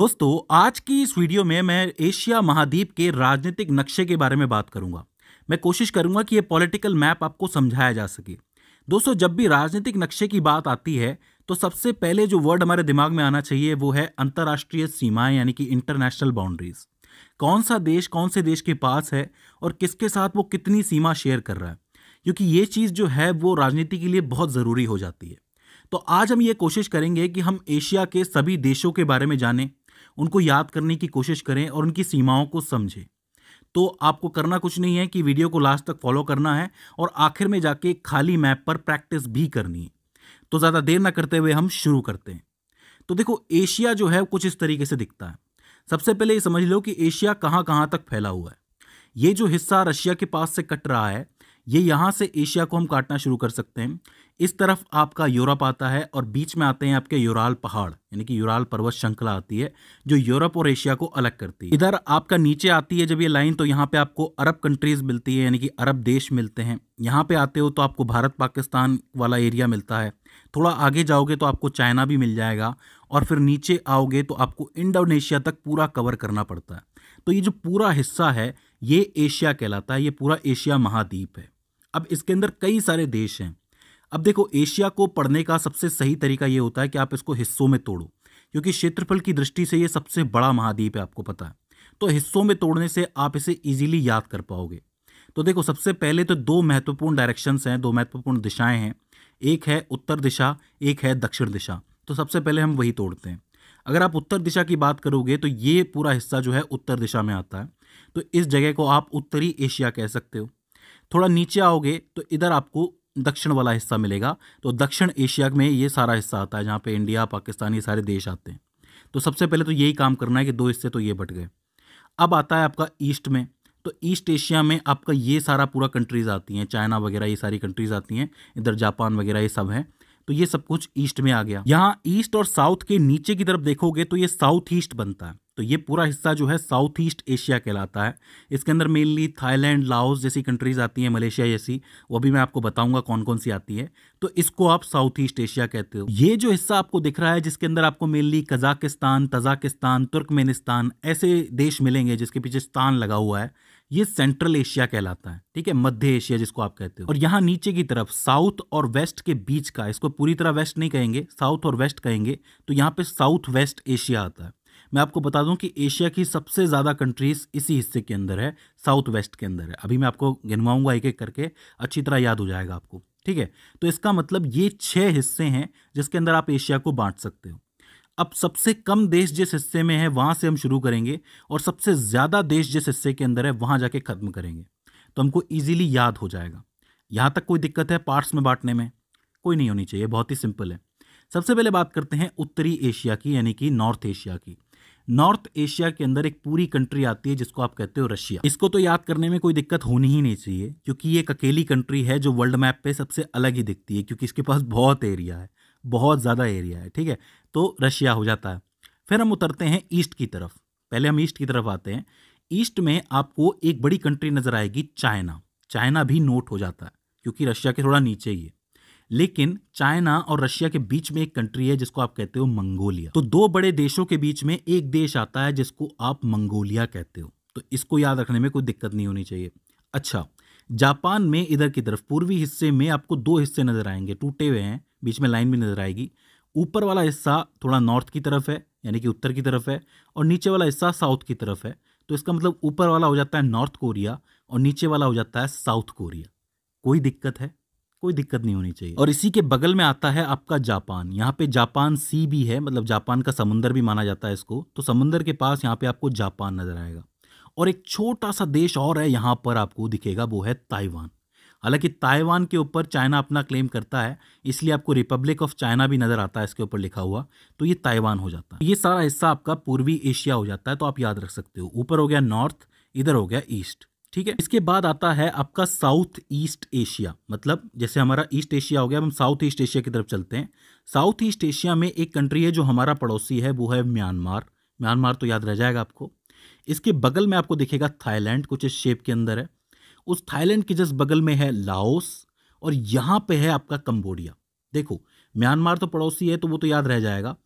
दोस्तों आज की इस वीडियो में मैं एशिया महाद्वीप के राजनीतिक नक्शे के बारे में बात करूंगा मैं कोशिश करूंगा कि ये पॉलिटिकल मैप आपको समझाया जा सके दोस्तों जब भी राजनीतिक नक्शे की बात आती है तो सबसे पहले जो वर्ड हमारे दिमाग में आना चाहिए वो है अंतर्राष्ट्रीय सीमाएं यानी कि इंटरनेशनल बाउंड्रीज कौन सा देश कौन से देश के पास है और किसके साथ वो कितनी सीमा शेयर कर रहा है क्योंकि ये चीज़ जो है वो राजनीति के लिए बहुत ज़रूरी हो जाती है तो आज हम ये कोशिश करेंगे कि हम एशिया के सभी देशों के बारे में जानें उनको याद करने की कोशिश करें और उनकी सीमाओं को समझें तो आपको करना कुछ नहीं है कि वीडियो को लास्ट तक फॉलो करना है और आखिर में जाके खाली मैप पर प्रैक्टिस भी करनी है तो ज़्यादा देर ना करते हुए हम शुरू करते हैं तो देखो एशिया जो है कुछ इस तरीके से दिखता है सबसे पहले ये समझ लो कि एशिया कहाँ कहाँ तक फैला हुआ है ये जो हिस्सा रशिया के पास से कट रहा है ये यहाँ से एशिया को हम काटना शुरू कर सकते हैं इस तरफ आपका यूरोप आता है और बीच में आते हैं आपके यूराल पहाड़ यानी कि यूराल पर्वत श्रृंखला आती है जो यूरोप और एशिया को अलग करती है इधर आपका नीचे आती है जब ये लाइन तो यहाँ पे आपको अरब कंट्रीज मिलती है यानी कि अरब देश मिलते हैं यहाँ पे आते हो तो आपको भारत पाकिस्तान वाला एरिया मिलता है थोड़ा आगे जाओगे तो आपको चाइना भी मिल जाएगा और फिर नीचे आओगे तो आपको इंडोनेशिया तक पूरा कवर करना पड़ता है तो ये जो पूरा हिस्सा है ये एशिया कहलाता है ये पूरा एशिया महाद्वीप है अब इसके अंदर कई सारे देश हैं अब देखो एशिया को पढ़ने का सबसे सही तरीका ये होता है कि आप इसको हिस्सों में तोड़ो क्योंकि क्षेत्रफल की दृष्टि से ये सबसे बड़ा महाद्वीप है आपको पता है तो हिस्सों में तोड़ने से आप इसे ईजिली याद कर पाओगे तो देखो सबसे पहले तो दो महत्वपूर्ण डायरेक्शंस हैं दो महत्वपूर्ण दिशाएं हैं एक है उत्तर दिशा एक है दक्षिण दिशा तो सबसे पहले हम वही तोड़ते हैं अगर आप उत्तर दिशा की बात करोगे तो ये पूरा हिस्सा जो है उत्तर दिशा में आता है तो इस जगह को आप उत्तरी एशिया कह सकते हो थोड़ा नीचे आओगे तो इधर आपको दक्षिण वाला हिस्सा मिलेगा तो दक्षिण एशिया में ये सारा हिस्सा आता है जहाँ पे इंडिया पाकिस्तान ये सारे देश आते हैं तो सबसे पहले तो यही काम करना है कि दो हिस्से तो ये बट गए अब आता है आपका ईस्ट में तो ईस्ट एशिया में आपका ये सारा पूरा कंट्रीज़ आती हैं चाइना वगैरह ये सारी कंट्रीज़ आती हैं इधर जापान वगैरह ये सब हैं तो ये सब कुछ ईस्ट में आ गया यहाँ ईस्ट और साउथ के नीचे की तरफ देखोगे तो ये साउथ ईस्ट बनता है तो ये पूरा हिस्सा जो है साउथ ईस्ट एशिया कहलाता है इसके अंदर मेनली थाईलैंड लाओस जैसी कंट्रीज आती हैं मलेशिया जैसी वो भी मैं आपको बताऊंगा कौन कौन सी आती है तो इसको आप साउथ ईस्ट एशिया कहते हो ये जो हिस्सा आपको दिख रहा है जिसके अंदर आपको मेनली कजाकिस्तान तजाकिस्तान तुर्कमेनिस्तान ऐसे देश मिलेंगे जिसके पीछे स्थान लगा हुआ है ये सेंट्रल एशिया कहलाता है ठीक है मध्य एशिया जिसको आप कहते हो और यहाँ नीचे की तरफ साउथ और वेस्ट के बीच का इसको पूरी तरह वेस्ट नहीं कहेंगे साउथ और वेस्ट कहेंगे तो यहाँ पे साउथ वेस्ट एशिया आता है मैं आपको बता दूं कि एशिया की सबसे ज़्यादा कंट्रीज इसी हिस्से के अंदर है साउथ वेस्ट के अंदर है अभी मैं आपको गिनवाऊंगा एक एक करके अच्छी तरह याद हो जाएगा आपको ठीक है तो इसका मतलब ये छः हिस्से हैं जिसके अंदर आप एशिया को बांट सकते हो अब सबसे कम देश जिस हिस्से में है वहाँ से हम शुरू करेंगे और सबसे ज़्यादा देश जिस हिस्से के अंदर है वहाँ जाके ख़त्म करेंगे तो हमको ईजिली याद हो जाएगा यहाँ तक कोई दिक्कत है पार्ट्स में बांटने में कोई नहीं होनी चाहिए बहुत ही सिंपल है सबसे पहले बात करते हैं उत्तरी एशिया की यानी कि नॉर्थ एशिया की नॉर्थ एशिया के अंदर एक पूरी कंट्री आती है जिसको आप कहते हो रशिया इसको तो याद करने में कोई दिक्कत होनी ही नहीं चाहिए क्योंकि ये एक अकेली कंट्री है जो वर्ल्ड मैप पे सबसे अलग ही दिखती है क्योंकि इसके पास बहुत एरिया है बहुत ज़्यादा एरिया है ठीक है तो रशिया हो जाता है फिर हम उतरते हैं ईस्ट की तरफ पहले हम ईस्ट की तरफ आते हैं ईस्ट में आपको एक बड़ी कंट्री नज़र आएगी चाइना चाइना भी नोट हो जाता है क्योंकि रशिया के थोड़ा नीचे ही है लेकिन चाइना और रशिया के बीच में एक कंट्री है जिसको आप कहते हो मंगोलिया तो दो बड़े देशों के बीच में एक देश आता है जिसको आप मंगोलिया कहते हो तो इसको याद रखने में कोई दिक्कत नहीं होनी चाहिए अच्छा जापान में इधर की तरफ पूर्वी हिस्से में आपको दो हिस्से नजर आएंगे टूटे हुए हैं बीच में लाइन भी नज़र आएगी ऊपर वाला हिस्सा थोड़ा नॉर्थ की तरफ है यानी कि उत्तर की तरफ है और नीचे वाला हिस्सा साउथ की तरफ है तो इसका मतलब ऊपर वाला हो जाता है नॉर्थ कोरिया और नीचे वाला हो जाता है साउथ कोरिया कोई दिक्कत है कोई दिक्कत नहीं होनी चाहिए और इसी के बगल में आता है आपका जापान यहाँ पे जापान सी भी है मतलब जापान का समुंदर भी माना जाता है इसको तो समुंदर के पास यहाँ पे आपको जापान नजर आएगा और एक छोटा सा देश और है यहाँ पर आपको दिखेगा वो है ताइवान हालांकि ताइवान के ऊपर चाइना अपना क्लेम करता है इसलिए आपको रिपब्लिक ऑफ चाइना भी नज़र आता है इसके ऊपर लिखा हुआ तो ये ताइवान हो जाता है ये सारा हिस्सा आपका पूर्वी एशिया हो जाता है तो आप याद रख सकते हो ऊपर हो गया नॉर्थ इधर हो गया ईस्ट ठीक है इसके बाद आता है आपका साउथ ईस्ट एशिया मतलब जैसे हमारा ईस्ट एशिया हो गया अब हम साउथ ईस्ट एशिया की तरफ चलते हैं साउथ ईस्ट एशिया में एक कंट्री है जो हमारा पड़ोसी है वो है म्यांमार म्यांमार तो याद रह जाएगा आपको इसके बगल में आपको दिखेगा थाईलैंड कुछ इस शेप के अंदर है उस थाईलैंड के जस्ट बगल में है लाओस और यहाँ पे है आपका कंबोडिया देखो म्यांमार तो पड़ोसी है तो वो तो याद रह जाएगा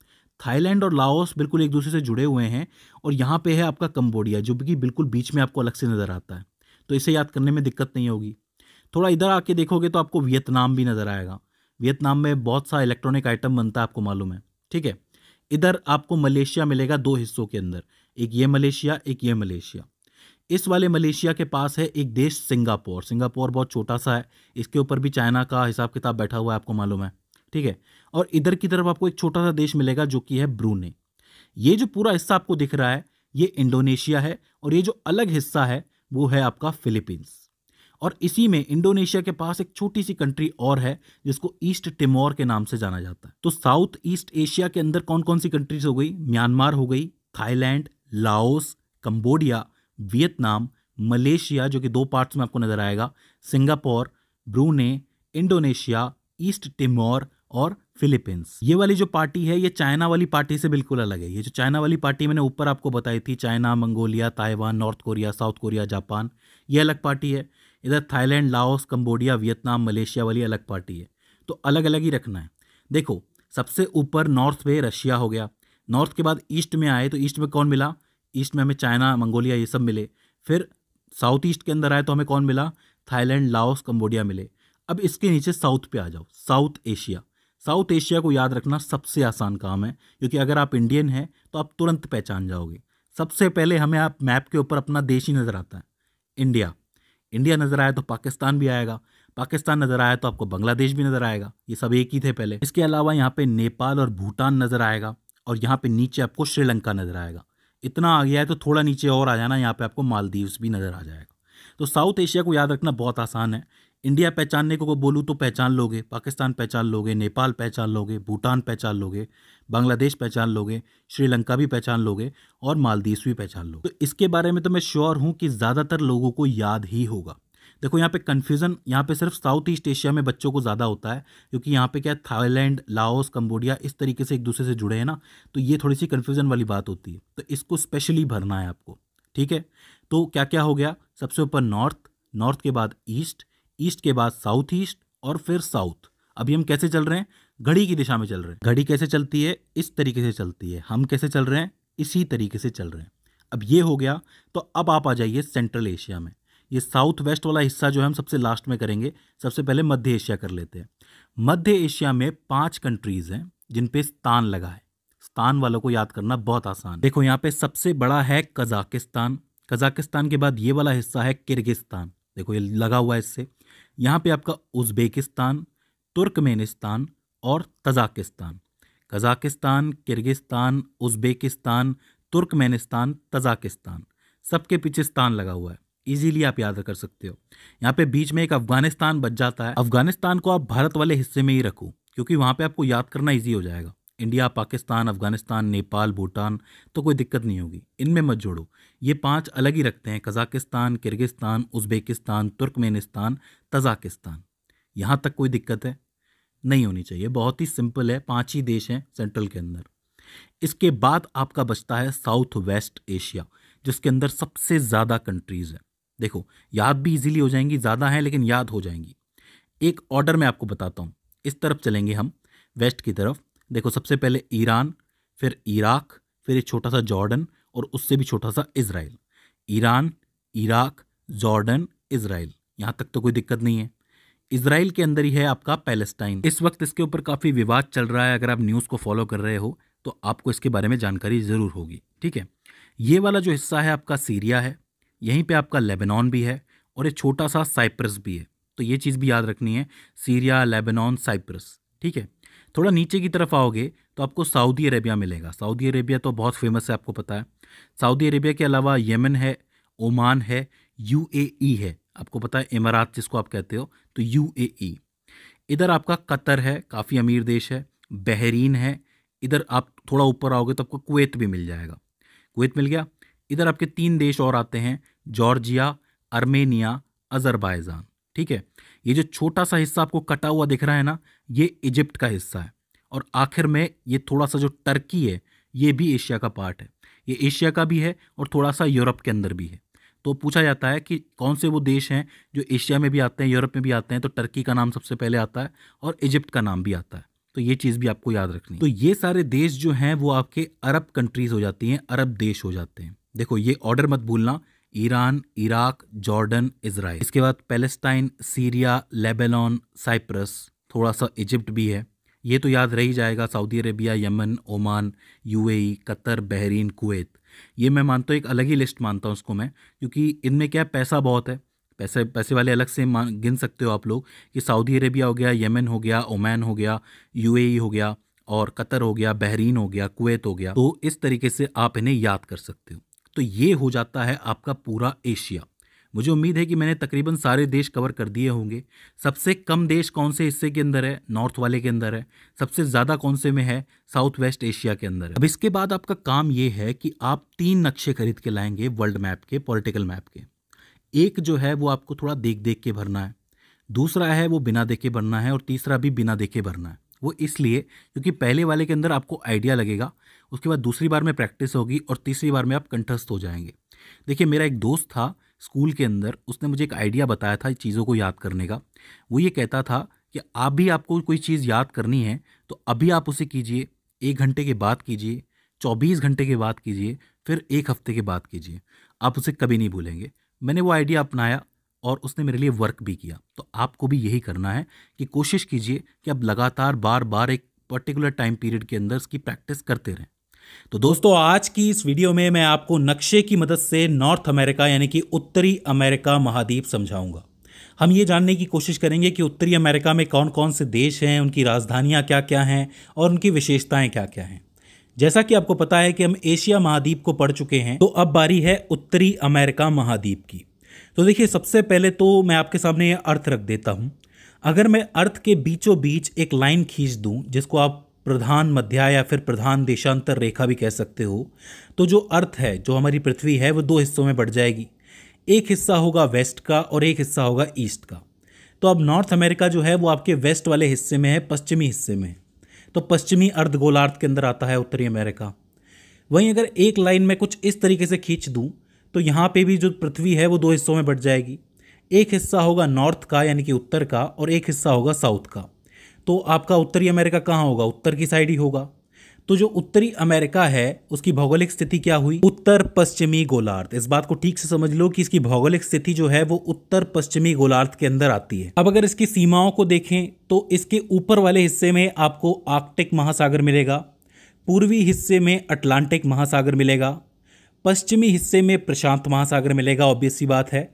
थाईलैंड और लाओस बिल्कुल एक दूसरे से जुड़े हुए हैं और यहाँ पे है आपका कंबोडिया जो कि बिल्कुल बीच में आपको अलग से नज़र आता है तो इसे याद करने में दिक्कत नहीं होगी थोड़ा इधर आके देखोगे तो आपको वियतनाम भी नज़र आएगा वियतनाम में बहुत सा इलेक्ट्रॉनिक आइटम बनता है आपको मालूम है ठीक है इधर आपको मलेशिया मिलेगा दो हिस्सों के अंदर एक ये मलेशिया एक ये मलेशिया इस वाले मलेशिया के पास है एक देश सिंगापुर सिंगापुर बहुत छोटा सा है इसके ऊपर भी चाइना का हिसाब किताब बैठा हुआ है आपको मालूम है ठीक है और इधर की तरफ आपको एक छोटा सा देश मिलेगा जो कि है ब्रूने ये जो पूरा हिस्सा आपको दिख रहा है ये इंडोनेशिया है और ये जो अलग हिस्सा है वो है आपका फिलीपींस और इसी में इंडोनेशिया के पास एक छोटी सी कंट्री और है जिसको ईस्ट टिमोर के नाम से जाना जाता है तो साउथ ईस्ट एशिया के अंदर कौन कौन सी कंट्रीज हो गई म्यांमार हो गई Thailand Laos Cambodia Vietnam Malaysia जो कि दो पार्ट्स में आपको नज़र आएगा Singapore Brunei Indonesia East Timor और फिलीपींस ये वाली जो पार्टी है ये चाइना वाली पार्टी से बिल्कुल अलग है ये जो चाइना वाली पार्टी मैंने ऊपर आपको बताई थी China Mongolia Taiwan North Korea South Korea Japan ये अलग पार्टी है इधर Thailand Laos Cambodia Vietnam Malaysia वाली अलग पार्टी है तो अलग अलग ही रखना है देखो सबसे ऊपर नॉर्थ में रशिया हो गया नॉर्थ के बाद ईस्ट में आए तो ईस्ट में कौन मिला ईस्ट में हमें चाइना मंगोलिया ये सब मिले फिर साउथ ईस्ट के अंदर आए तो हमें कौन मिला थाईलैंड लाओस कम्बोडिया मिले अब इसके नीचे साउथ पे आ जाओ साउथ एशिया साउथ एशिया को याद रखना सबसे आसान काम है क्योंकि अगर आप इंडियन हैं तो आप तुरंत पहचान जाओगे सबसे पहले हमें आप मैप के ऊपर अपना देश ही नज़र आता है इंडिया इंडिया नज़र आया तो पाकिस्तान भी आएगा पाकिस्तान नज़र आया तो आपको बांग्लादेश भी नज़र आएगा ये सब एक ही थे पहले इसके अलावा यहाँ पे नेपाल और भूटान नज़र आएगा और यहाँ पे नीचे आपको श्रीलंका नज़र आएगा इतना आ गया है तो थोड़ा नीचे और आ जाना यहाँ पे आपको मालदीव्स भी नज़र आ जाएगा तो साउथ एशिया को याद रखना बहुत आसान है इंडिया पहचानने को बोलूँ तो पहचान लोगे पाकिस्तान पहचान लोगे नेपाल पहचान लोगे भूटान पहचान लोगे बांग्लादेश पहचान लोगे श्रीलंका भी पहचान लोगे और मालदीव भी पहचान लोगे तो इसके बारे में तो मैं श्योर हूँ कि ज़्यादातर लोगों को याद ही होगा देखो यहाँ पे कन्फ्यूज़न यहाँ पे सिर्फ साउथ ईस्ट एशिया में बच्चों को ज़्यादा होता है क्योंकि यहाँ पे क्या है थाईलैंड लाओस कम्बोडिया इस तरीके से एक दूसरे से जुड़े हैं ना तो ये थोड़ी सी कन्फ्यूज़न वाली बात होती है तो इसको स्पेशली भरना है आपको ठीक है तो क्या क्या हो गया सबसे ऊपर नॉर्थ नॉर्थ के बाद ईस्ट ईस्ट के बाद साउथ ईस्ट और फिर साउथ अभी हम कैसे चल रहे हैं घड़ी की दिशा में चल रहे हैं घड़ी कैसे चलती है इस तरीके से चलती है हम कैसे चल रहे हैं इसी तरीके से चल रहे हैं अब ये हो गया तो अब आप आ जाइए सेंट्रल एशिया में ये साउथ वेस्ट वाला हिस्सा जो है हम सबसे लास्ट में करेंगे सबसे पहले मध्य एशिया कर लेते हैं मध्य एशिया में पांच कंट्रीज हैं जिन पे स्थान लगा है स्थान वालों को याद करना बहुत आसान देखो यहाँ पे सबसे बड़ा है कजाकिस्तान कजाकिस्तान के बाद ये वाला हिस्सा है किर्गिस्तान देखो ये लगा हुआ है इससे यहाँ पे आपका उज्बेकिस्तान तुर्कमेनिस्तान और Tajikistan Kazakhstan Kyrgyzstan Uzbekistan Turkmenistan Tajikistan सबके पीछे स्थान लगा हुआ है इजीली आप याद कर सकते हो यहाँ पे बीच में एक अफगानिस्तान बच जाता है अफगानिस्तान को आप भारत वाले हिस्से में ही रखो क्योंकि वहाँ पे आपको याद करना इजी हो जाएगा इंडिया पाकिस्तान अफगानिस्तान नेपाल भूटान तो कोई दिक्कत नहीं होगी इनमें मत जोड़ो ये पांच अलग ही रखते हैं Kazakhstan Kyrgyzstan Uzbekistan Turkmenistan Tajikistan यहाँ तक कोई दिक्कत है नहीं होनी चाहिए बहुत ही सिंपल है पाँच ही देश हैं सेंट्रल के अंदर इसके बाद आपका बचता है साउथ वेस्ट एशिया जिसके अंदर सबसे ज़्यादा कंट्रीज़ हैं देखो याद भी इजीली हो जाएंगी ज़्यादा हैं लेकिन याद हो जाएंगी एक ऑर्डर में आपको बताता हूँ इस तरफ चलेंगे हम वेस्ट की तरफ देखो सबसे पहले ईरान फिर इराक फिर एक छोटा सा जॉर्डन और उससे भी छोटा सा Israel Iran Iraq Jordan Israel यहाँ तक तो कोई दिक्कत नहीं है इसराइल के अंदर ही है आपका पैलेस्टाइन इस वक्त इसके ऊपर काफ़ी विवाद चल रहा है अगर आप न्यूज़ को फॉलो कर रहे हो तो आपको इसके बारे में जानकारी ज़रूर होगी ठीक है ये वाला जो हिस्सा है आपका सीरिया है यहीं पे आपका लेबनान भी है और एक छोटा सा साइप्रस भी है तो ये चीज़ भी याद रखनी है सीरिया लेबनान साइप्रस ठीक है थोड़ा नीचे की तरफ आओगे तो आपको सऊदी अरेबिया मिलेगा सऊदी अरेबिया तो बहुत फेमस है आपको पता है सऊदी अरेबिया के अलावा यमन है ओमान है यू है आपको पता है इमारात जिसको आप कहते हो तो यू इधर आपका कतर है काफ़ी अमीर देश है बहरीन है इधर आप थोड़ा ऊपर आओगे तो आपको कुवैत भी मिल जाएगा कुवैत मिल गया इधर आपके तीन देश और आते हैं जॉर्जिया अर्मेनिया अजरबैजान ठीक है ये जो छोटा सा हिस्सा आपको कटा हुआ दिख रहा है ना ये इजिप्ट का हिस्सा है और आखिर में ये थोड़ा सा जो टर्की है ये भी एशिया का पार्ट है ये एशिया का भी है और थोड़ा सा यूरोप के अंदर भी है तो पूछा जाता है कि कौन से वो देश हैं जो एशिया में भी आते हैं यूरोप में भी आते हैं तो टर्की का नाम सबसे पहले आता है और इजिप्ट का नाम भी आता है तो ये चीज़ भी आपको याद रखनी तो ये सारे देश जो हैं वो आपके अरब कंट्रीज़ हो जाती हैं अरब देश हो जाते हैं देखो ये ऑर्डर मत भूलना ईरान इराक जॉर्डन इसराइल इसके बाद पैलेस्टाइन सीरिया लेबेलॉन साइप्रस थोड़ा सा इजिप्ट भी है ये तो याद रही जाएगा Saudi Arabia Yemen Oman UAE Qatar Bahrain Kuwait ये मैं मानता हूँ एक अलग ही लिस्ट मानता हूँ उसको मैं क्योंकि इनमें क्या पैसा बहुत है पैसे पैसे वाले अलग से मान गिन सकते हो आप लोग कि सऊदी अरेबिया हो गया यमन हो गया ओमान हो गया यूएई हो गया और कतर हो गया बहरीन हो गया कुवैत हो गया तो इस तरीके से आप इन्हें याद कर सकते हो तो ये हो जाता है आपका पूरा एशिया मुझे उम्मीद है कि मैंने तकरीबन सारे देश कवर कर दिए होंगे सबसे कम देश कौन से हिस्से के अंदर है नॉर्थ वाले के अंदर है सबसे ज़्यादा कौन से में है साउथ वेस्ट एशिया के अंदर है अब इसके बाद आपका काम ये है कि आप तीन नक्शे खरीद के लाएंगे वर्ल्ड मैप के पॉलिटिकल मैप के एक जो है वो आपको थोड़ा देख देख के भरना है दूसरा है वो बिना देखे भरना है और तीसरा भी बिना देखे भरना है वो इसलिए क्योंकि पहले वाले के अंदर आपको आइडिया लगेगा उसके बाद दूसरी बार में प्रैक्टिस होगी और तीसरी बार में आप कंठस्थ हो जाएंगे देखिए मेरा एक दोस्त था स्कूल के अंदर उसने मुझे एक आइडिया बताया था चीज़ों को याद करने का वो ये कहता था कि आप भी आपको कोई चीज़ याद करनी है तो अभी आप उसे कीजिए एक घंटे के बाद कीजिए चौबीस घंटे के बाद कीजिए फिर एक हफ्ते के बाद कीजिए आप उसे कभी नहीं भूलेंगे मैंने वो आइडिया अपनाया और उसने मेरे लिए वर्क भी किया तो आपको भी यही करना है कि कोशिश कीजिए कि आप लगातार बार बार एक पर्टिकुलर टाइम पीरियड के अंदर इसकी प्रैक्टिस करते रहें तो दोस्तों आज की इस वीडियो में मैं आपको नक्शे की मदद से नॉर्थ अमेरिका यानी कि उत्तरी अमेरिका महाद्वीप समझाऊंगा हम ये जानने की कोशिश करेंगे कि उत्तरी अमेरिका में कौन कौन से देश हैं उनकी राजधानियाँ क्या क्या हैं और उनकी विशेषताएँ क्या क्या हैं जैसा कि आपको पता है कि हम एशिया महाद्वीप को पढ़ चुके हैं तो अब बारी है उत्तरी अमेरिका महाद्वीप की तो देखिए सबसे पहले तो मैं आपके सामने ये अर्थ रख देता हूँ अगर मैं अर्थ के बीचों बीच एक लाइन खींच दूँ जिसको आप प्रधान मध्या या फिर प्रधान देशांतर रेखा भी कह सकते हो तो जो अर्थ है जो हमारी पृथ्वी है वो दो हिस्सों में बढ़ जाएगी एक हिस्सा होगा वेस्ट का और एक हिस्सा होगा ईस्ट का तो अब नॉर्थ अमेरिका जो है वो आपके वेस्ट वाले हिस्से में है पश्चिमी हिस्से में तो पश्चिमी अर्ध गोलार्ध के अंदर आता है उत्तरी अमेरिका वहीं अगर एक लाइन में कुछ इस तरीके से खींच दूँ तो यहाँ पे भी जो पृथ्वी है वो दो हिस्सों में बढ़ जाएगी एक हिस्सा होगा नॉर्थ का यानी कि उत्तर का और एक हिस्सा होगा साउथ का तो आपका उत्तरी अमेरिका कहाँ होगा उत्तर की साइड ही होगा तो जो उत्तरी अमेरिका है उसकी भौगोलिक स्थिति क्या हुई उत्तर पश्चिमी गोलार्ध इस बात को ठीक से समझ लो कि इसकी भौगोलिक स्थिति जो है वो उत्तर पश्चिमी गोलार्ध के अंदर आती है अब अगर इसकी सीमाओं को देखें तो इसके ऊपर वाले हिस्से में आपको आर्कटिक महासागर मिलेगा पूर्वी हिस्से में अटलांटिक महासागर मिलेगा पश्चिमी हिस्से में प्रशांत महासागर मिलेगा ऑब्वियस सी बात है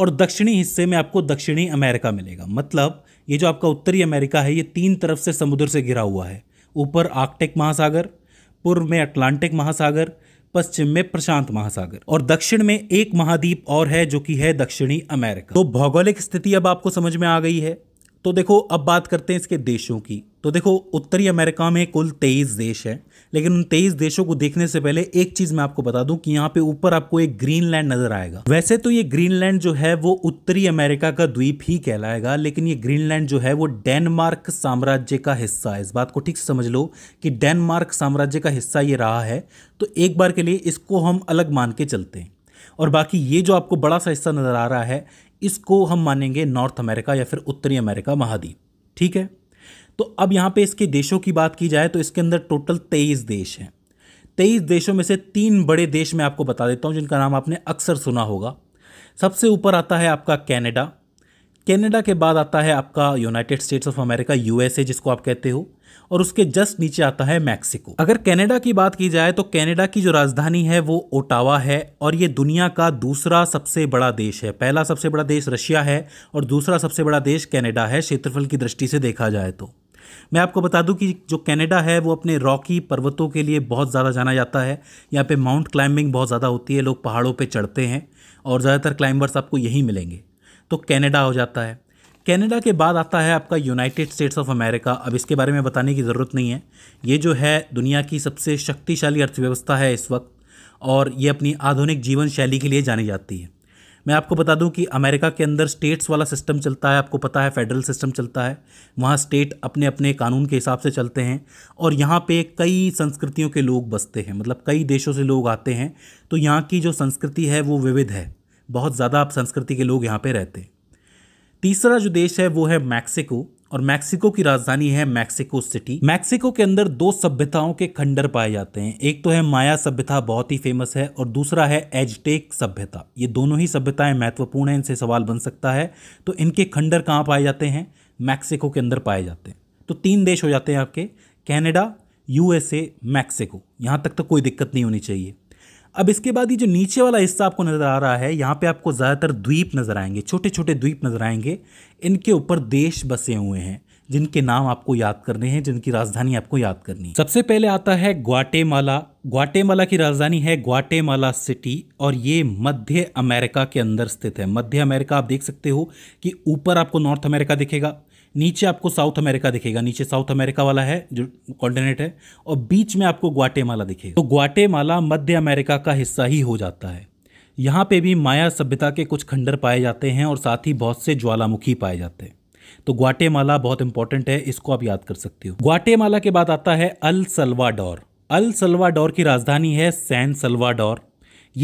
और दक्षिणी हिस्से में आपको दक्षिणी अमेरिका मिलेगा मतलब ये जो आपका उत्तरी अमेरिका है ये तीन तरफ से समुद्र से घिरा हुआ है ऊपर आर्कटिक महासागर पूर्व में अटलांटिक महासागर पश्चिम में प्रशांत महासागर और दक्षिण में एक महाद्वीप और है जो कि है दक्षिणी अमेरिका तो भौगोलिक स्थिति अब आपको समझ में आ गई है तो देखो अब बात करते हैं इसके देशों की तो देखो उत्तरी अमेरिका में कुल तेईस देश हैं लेकिन उन तेईस देशों को देखने से पहले एक चीज़ मैं आपको बता दूं कि यहाँ पे ऊपर आपको एक ग्रीन लैंड नज़र आएगा वैसे तो ये ग्रीन लैंड जो है वो उत्तरी अमेरिका का द्वीप ही कहलाएगा लेकिन ये ग्रीन लैंड जो है वो डेनमार्क साम्राज्य का हिस्सा है इस बात को ठीक समझ लो कि डेनमार्क साम्राज्य का हिस्सा ये रहा है तो एक बार के लिए इसको हम अलग मान के चलते हैं और बाकी ये जो आपको बड़ा सा हिस्सा नज़र आ रहा है इसको हम मानेंगे नॉर्थ अमेरिका या फिर उत्तरी अमेरिका महाद्वीप ठीक है तो अब यहाँ पे इसके देशों की बात की जाए तो इसके अंदर टोटल तेईस देश हैं तेईस देशों में से तीन बड़े देश मैं आपको बता देता हूँ जिनका नाम आपने अक्सर सुना होगा सबसे ऊपर आता है आपका कैनेडा कैनेडा के बाद आता है आपका United States of America USA जिसको आप कहते हो और उसके जस्ट नीचे आता है मैक्सिको अगर कनाडा की बात की जाए तो कनाडा की जो राजधानी है वो ओटावा है और ये दुनिया का दूसरा सबसे बड़ा देश है पहला सबसे बड़ा देश रशिया है और दूसरा सबसे बड़ा देश कैनेडा है क्षेत्रफल की दृष्टि से देखा जाए तो मैं आपको बता दूं कि जो कनाडा है वो अपने रॉकी पर्वतों के लिए बहुत ज़्यादा जाना जाता है यहाँ पे माउंट क्लाइंबिंग बहुत ज़्यादा होती है लोग पहाड़ों पे चढ़ते हैं और ज़्यादातर क्लाइंबर्स आपको यहीं मिलेंगे तो कनाडा हो जाता है कनाडा के बाद आता है आपका यूनाइटेड स्टेट्स ऑफ अमेरिका अब इसके बारे में बताने की ज़रूरत नहीं है ये जो है दुनिया की सबसे शक्तिशाली अर्थव्यवस्था है इस वक्त और ये अपनी आधुनिक जीवन शैली के लिए जानी जाती है मैं आपको बता दूं कि अमेरिका के अंदर स्टेट्स वाला सिस्टम चलता है आपको पता है फेडरल सिस्टम चलता है वहाँ स्टेट अपने अपने कानून के हिसाब से चलते हैं और यहाँ पे कई संस्कृतियों के लोग बसते हैं मतलब कई देशों से लोग आते हैं तो यहाँ की जो संस्कृति है वो विविध है बहुत ज़्यादा आप संस्कृति के लोग यहाँ पर रहते हैं तीसरा जो देश है वो है मैक्सिको और मैक्सिको की राजधानी है मैक्सिको सिटी मैक्सिको के अंदर दो सभ्यताओं के खंडर पाए जाते हैं एक तो है माया सभ्यता बहुत ही फेमस है और दूसरा है एजटेक सभ्यता ये दोनों ही सभ्यताएं महत्वपूर्ण हैं इनसे सवाल बन सकता है तो इनके खंडर कहाँ पाए जाते हैं मैक्सिको के अंदर पाए जाते हैं तो तीन देश हो जाते हैं आपके कैनेडा यूएसए मैक्सिको यहाँ तक तो कोई दिक्कत नहीं होनी चाहिए अब इसके बाद ये जो नीचे वाला हिस्सा आपको नज़र आ रहा है यहाँ पे आपको ज़्यादातर द्वीप नज़र आएंगे छोटे छोटे द्वीप नज़र आएंगे इनके ऊपर देश बसे हुए हैं जिनके नाम आपको याद करने हैं जिनकी राजधानी आपको याद करनी है सबसे पहले आता है ग्वाटेमाला ग्वाटेमाला की राजधानी है ग्वाटेमाला सिटी और ये मध्य अमेरिका के अंदर स्थित है मध्य अमेरिका आप देख सकते हो कि ऊपर आपको नॉर्थ अमेरिका दिखेगा नीचे आपको साउथ अमेरिका दिखेगा नीचे साउथ अमेरिका वाला है जो कॉन्टिनेंट है और बीच में आपको ग्वाटेमाला दिखेगा तो ग्वाटेमाला मध्य अमेरिका का हिस्सा ही हो जाता है यहाँ पे भी माया सभ्यता के कुछ खंडर पाए जाते हैं और साथ ही बहुत से ज्वालामुखी पाए जाते हैं तो ग्वाटेमाला बहुत इंपॉर्टेंट है इसको आप याद कर सकते हो ग्वाटेमाला के बाद आता है अल सलवाडोर अल सलवाडोर की राजधानी है सैन सलवाडोर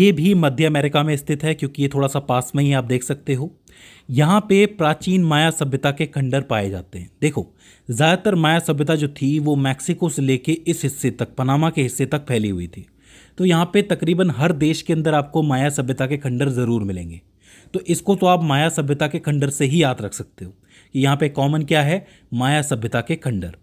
ये भी मध्य अमेरिका में स्थित है क्योंकि ये थोड़ा सा पास में ही आप देख सकते हो यहाँ पे प्राचीन माया सभ्यता के खंडर पाए जाते हैं देखो ज़्यादातर माया सभ्यता जो थी वो मैक्सिको से लेके इस हिस्से तक पनामा के हिस्से तक फैली हुई थी तो यहाँ पे तकरीबन हर देश के अंदर आपको माया सभ्यता के खंडर ज़रूर मिलेंगे तो इसको तो आप माया सभ्यता के खंडर से ही याद रख सकते हो कि यहाँ पे कॉमन क्या है माया सभ्यता के खंडर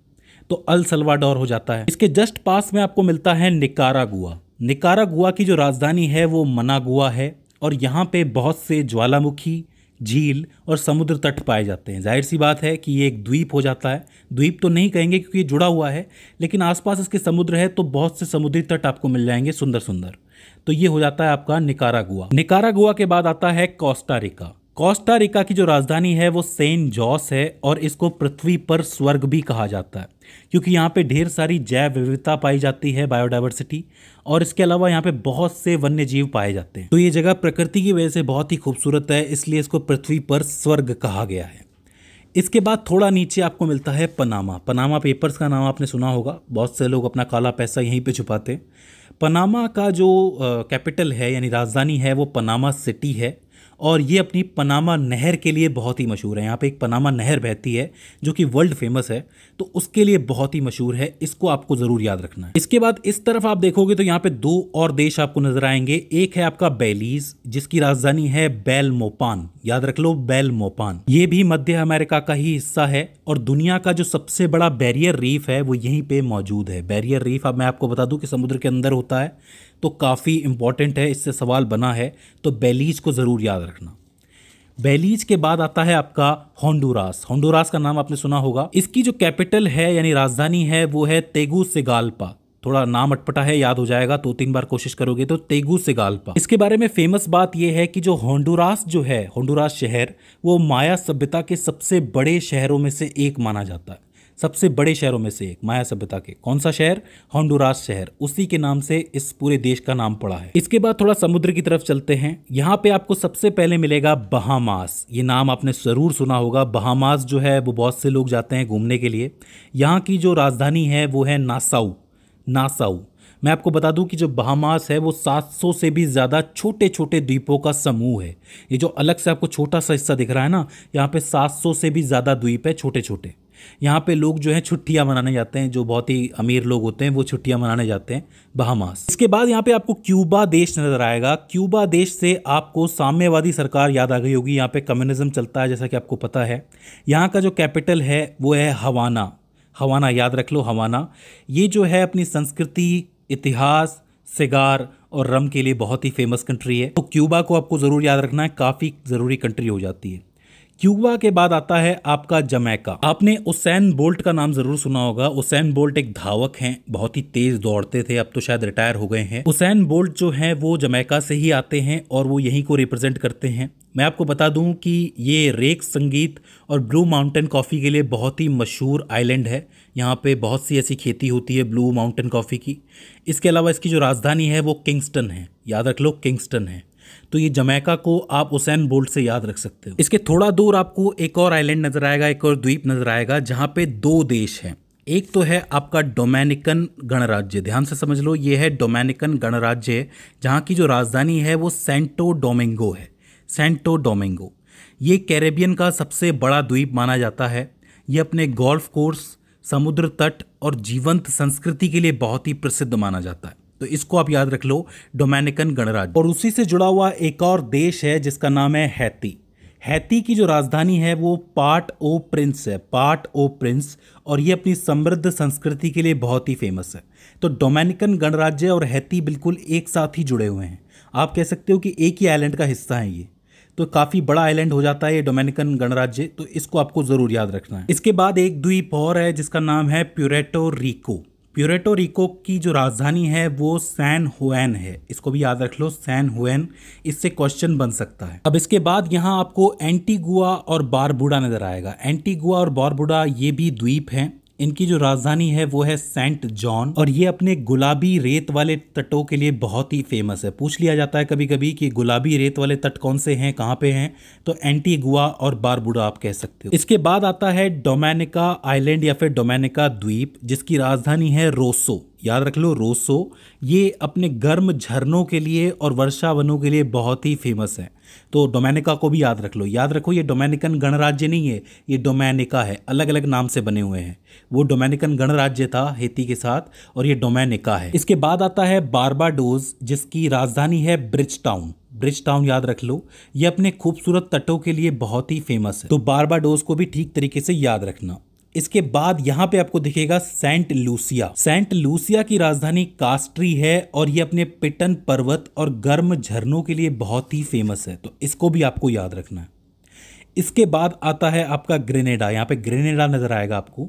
तो अल सलवाडोर हो जाता है इसके जस्ट पास में आपको मिलता है निकारा गुआ निकारा गुआ की जो राजधानी है वो मनागुआ है और यहाँ पे बहुत से ज्वालामुखी झील और समुद्र तट पाए जाते हैं जाहिर सी बात है कि ये एक द्वीप हो जाता है द्वीप तो नहीं कहेंगे क्योंकि ये जुड़ा हुआ है लेकिन आसपास इसके समुद्र है तो बहुत से समुद्री तट आपको मिल जाएंगे सुंदर सुंदर तो ये हो जाता है आपका निकारा गुआ निकारा गुआ के बाद आता है कोस्टा रिका कोस्टा रिका की जो राजधानी है वो सेंट जॉस है और इसको पृथ्वी पर स्वर्ग भी कहा जाता है क्योंकि यहाँ पे ढेर सारी जैव विविधता पाई जाती है बायोडाइवर्सिटी और इसके अलावा यहाँ पे बहुत से वन्य जीव पाए जाते हैं तो ये जगह प्रकृति की वजह से बहुत ही खूबसूरत है इसलिए इसको पृथ्वी पर स्वर्ग कहा गया है इसके बाद थोड़ा नीचे आपको मिलता है पनामा पनामा पेपर्स का नाम आपने सुना होगा बहुत से लोग अपना काला पैसा यहीं पे छुपाते हैं पनामा का जो कैपिटल है यानी राजधानी है वो पनामा सिटी है और ये अपनी पनामा नहर के लिए बहुत ही मशहूर है यहाँ पे एक पनामा नहर बहती है जो कि वर्ल्ड फेमस है तो उसके लिए बहुत ही मशहूर है इसको आपको ज़रूर याद रखना है इसके बाद इस तरफ आप देखोगे तो यहाँ पे दो और देश आपको नजर आएंगे एक है आपका बेलीज जिसकी राजधानी है बैल मोपान याद रख लो बैल मोपान ये भी मध्य अमेरिका का ही हिस्सा है और दुनिया का जो सबसे बड़ा बैरियर रीफ है वो यहीं पे मौजूद है बैरियर रीफ अब मैं आपको बता दूं कि समुद्र के अंदर होता है तो काफ़ी इम्पॉर्टेंट है इससे सवाल बना है तो बेलीज को ज़रूर याद रखना बेलीज के बाद आता है आपका होंडुरास होंडुरास का नाम आपने सुना होगा इसकी जो कैपिटल है यानी राजधानी है वो है तेगू सिगाल्पा थोड़ा नाम अटपटा है याद हो जाएगा दो तो तीन बार कोशिश करोगे तो तेगू सिगाल्पा इसके बारे में फेमस बात यह है कि जो होंडुरास जो है होंडुरास शहर वो माया सभ्यता के सबसे बड़े शहरों में से एक माना जाता है सबसे बड़े शहरों में से एक माया सभ्यता के कौन सा शहर हॉन्डुरास शहर उसी के नाम से इस पूरे देश का नाम पड़ा है इसके बाद थोड़ा समुद्र की तरफ चलते हैं यहाँ पे आपको सबसे पहले मिलेगा बहामास ये नाम आपने जरूर सुना होगा बहामास जो है वो बहुत से लोग जाते हैं घूमने के लिए यहाँ की जो राजधानी है वो है नासाऊ नासाऊ मैं आपको बता दूं कि जो बहामास है वो 700 से भी ज़्यादा छोटे छोटे द्वीपों का समूह है ये जो अलग से आपको छोटा सा हिस्सा दिख रहा है ना यहाँ पे 700 से भी ज़्यादा द्वीप है छोटे छोटे यहाँ पे लोग जो है छुट्टियाँ मनाने जाते हैं जो बहुत ही अमीर लोग होते हैं वो छुट्टियाँ मनाने जाते हैं बहामास इसके बाद यहाँ पे आपको क्यूबा देश नजर आएगा क्यूबा देश से आपको साम्यवादी सरकार याद आ गई होगी यहाँ पे कम्युनिज्म चलता है जैसा कि आपको पता है यहाँ का जो कैपिटल है वो है हवाना हवाना याद रख लो हवाना ये जो है अपनी संस्कृति इतिहास सिगार और रम के लिए बहुत ही फेमस कंट्री है तो क्यूबा को आपको ज़रूर याद रखना है काफ़ी ज़रूरी कंट्री हो जाती है क्यूबा के बाद आता है आपका जमैका आपने उसैन बोल्ट का नाम जरूर सुना होगा उसैन बोल्ट एक धावक हैं बहुत ही तेज दौड़ते थे अब तो शायद रिटायर हो गए हैं उसैन बोल्ट जो हैं वो जमैका से ही आते हैं और वो यहीं को रिप्रेजेंट करते हैं मैं आपको बता दूं कि ये रेक संगीत और ब्लू माउंटेन कॉफ़ी के लिए बहुत ही मशहूर आइलैंड है यहाँ पे बहुत सी ऐसी खेती होती है ब्लू माउंटेन कॉफ़ी की इसके अलावा इसकी जो राजधानी है वो किंगस्टन है याद रख लो किंगस्टन है तो ये जमैका को आप उसैन बोल्ट से याद रख सकते हो इसके थोड़ा दूर आपको एक और आइलैंड नज़र आएगा एक और द्वीप नज़र आएगा जहाँ पे दो देश हैं एक तो है आपका डोमेनिकन गणराज्य ध्यान से समझ लो ये है डोमेनिकन गणराज्य जहाँ की जो राजधानी है वो सेंटो डोमेंगो है सेंटो डोमेंगो ये कैरेबियन का सबसे बड़ा द्वीप माना जाता है ये अपने गोल्फ कोर्स समुद्र तट और जीवंत संस्कृति के लिए बहुत ही प्रसिद्ध माना जाता है तो इसको आप याद रख लो डोमेनिकन गणराज्य और उसी से जुड़ा हुआ एक और देश है जिसका नाम है हैती हैती की जो राजधानी है वो पार्ट ओ प्रिंस है पार्ट ओ प्रिंस और ये अपनी समृद्ध संस्कृति के लिए बहुत ही फेमस है तो डोमेनिकन गणराज्य और हैती बिल्कुल एक साथ ही जुड़े हुए हैं आप कह सकते हो कि एक ही आइलैंड का हिस्सा है ये तो काफ़ी बड़ा आइलैंड हो जाता है ये डोमेनिकन गणराज्य तो इसको आपको ज़रूर याद रखना है इसके बाद एक द्वीप और है जिसका नाम है प्यूरेटो रिको प्योरेटो रिको की जो राजधानी है वो सैन हुएन है इसको भी याद रख लो सैन हुएन इससे क्वेश्चन बन सकता है अब इसके बाद यहाँ आपको एंटीगुआ और बारबुडा नजर आएगा एंटीगुआ और बारबुडा ये भी द्वीप हैं इनकी जो राजधानी है वो है सेंट जॉन और ये अपने गुलाबी रेत वाले तटों के लिए बहुत ही फेमस है पूछ लिया जाता है कभी कभी कि गुलाबी रेत वाले तट कौन से हैं कहाँ पे हैं तो एंटीगुआ और बारबुडा आप कह सकते हो इसके बाद आता है डोमेनिका आइलैंड या फिर डोमेनिका द्वीप जिसकी राजधानी है रोसो याद रख लो रोसो ये अपने गर्म झरनों के लिए और वर्षा वनों के लिए बहुत ही फेमस है तो डोमेनिका को भी याद रख लो याद रखो ये डोमेनिकन गणराज्य नहीं है ये डोमेनिका है अलग अलग नाम से बने हुए हैं वो डोमेनिकन गणराज्य था हेती के साथ और ये डोमेनिका है इसके बाद आता है बारबाडोज जिसकी राजधानी है ब्रिज टाउन ब्रिज टाउन याद रख लो ये अपने खूबसूरत तटों के लिए बहुत ही फेमस है तो बारबाडोज को भी ठीक तरीके से याद रखना इसके बाद यहाँ पे आपको दिखेगा सेंट लूसिया सेंट लूसिया की राजधानी कास्ट्री है और ये अपने पिटन पर्वत और गर्म झरनों के लिए बहुत ही फेमस है तो इसको भी आपको याद रखना है इसके बाद आता है आपका ग्रेनेडा यहाँ पे ग्रेनेडा नज़र आएगा आपको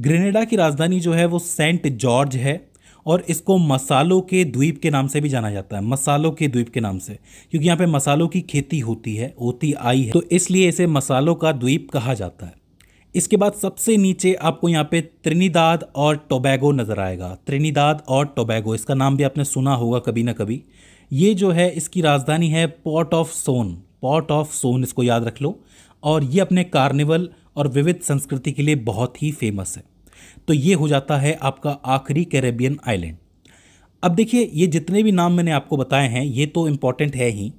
ग्रेनेडा की राजधानी जो है वो सेंट जॉर्ज है और इसको मसालों के द्वीप के नाम से भी जाना जाता है मसालों के द्वीप के नाम से क्योंकि यहाँ पे मसालों की खेती होती है होती आई है तो इसलिए इसे मसालों का द्वीप कहा जाता है इसके बाद सबसे नीचे आपको यहाँ पे त्रिनीदाद और टोबैगो नज़र आएगा त्रिनीदाद और टोबैगो इसका नाम भी आपने सुना होगा कभी ना कभी ये जो है इसकी राजधानी है Port of Spain Port of Spain इसको याद रख लो और ये अपने कार्निवल और विविध संस्कृति के लिए बहुत ही फेमस है तो ये हो जाता है आपका आखिरी कैरेबियन आइलैंड अब देखिए ये जितने भी नाम मैंने आपको बताए हैं ये तो इम्पॉर्टेंट है ही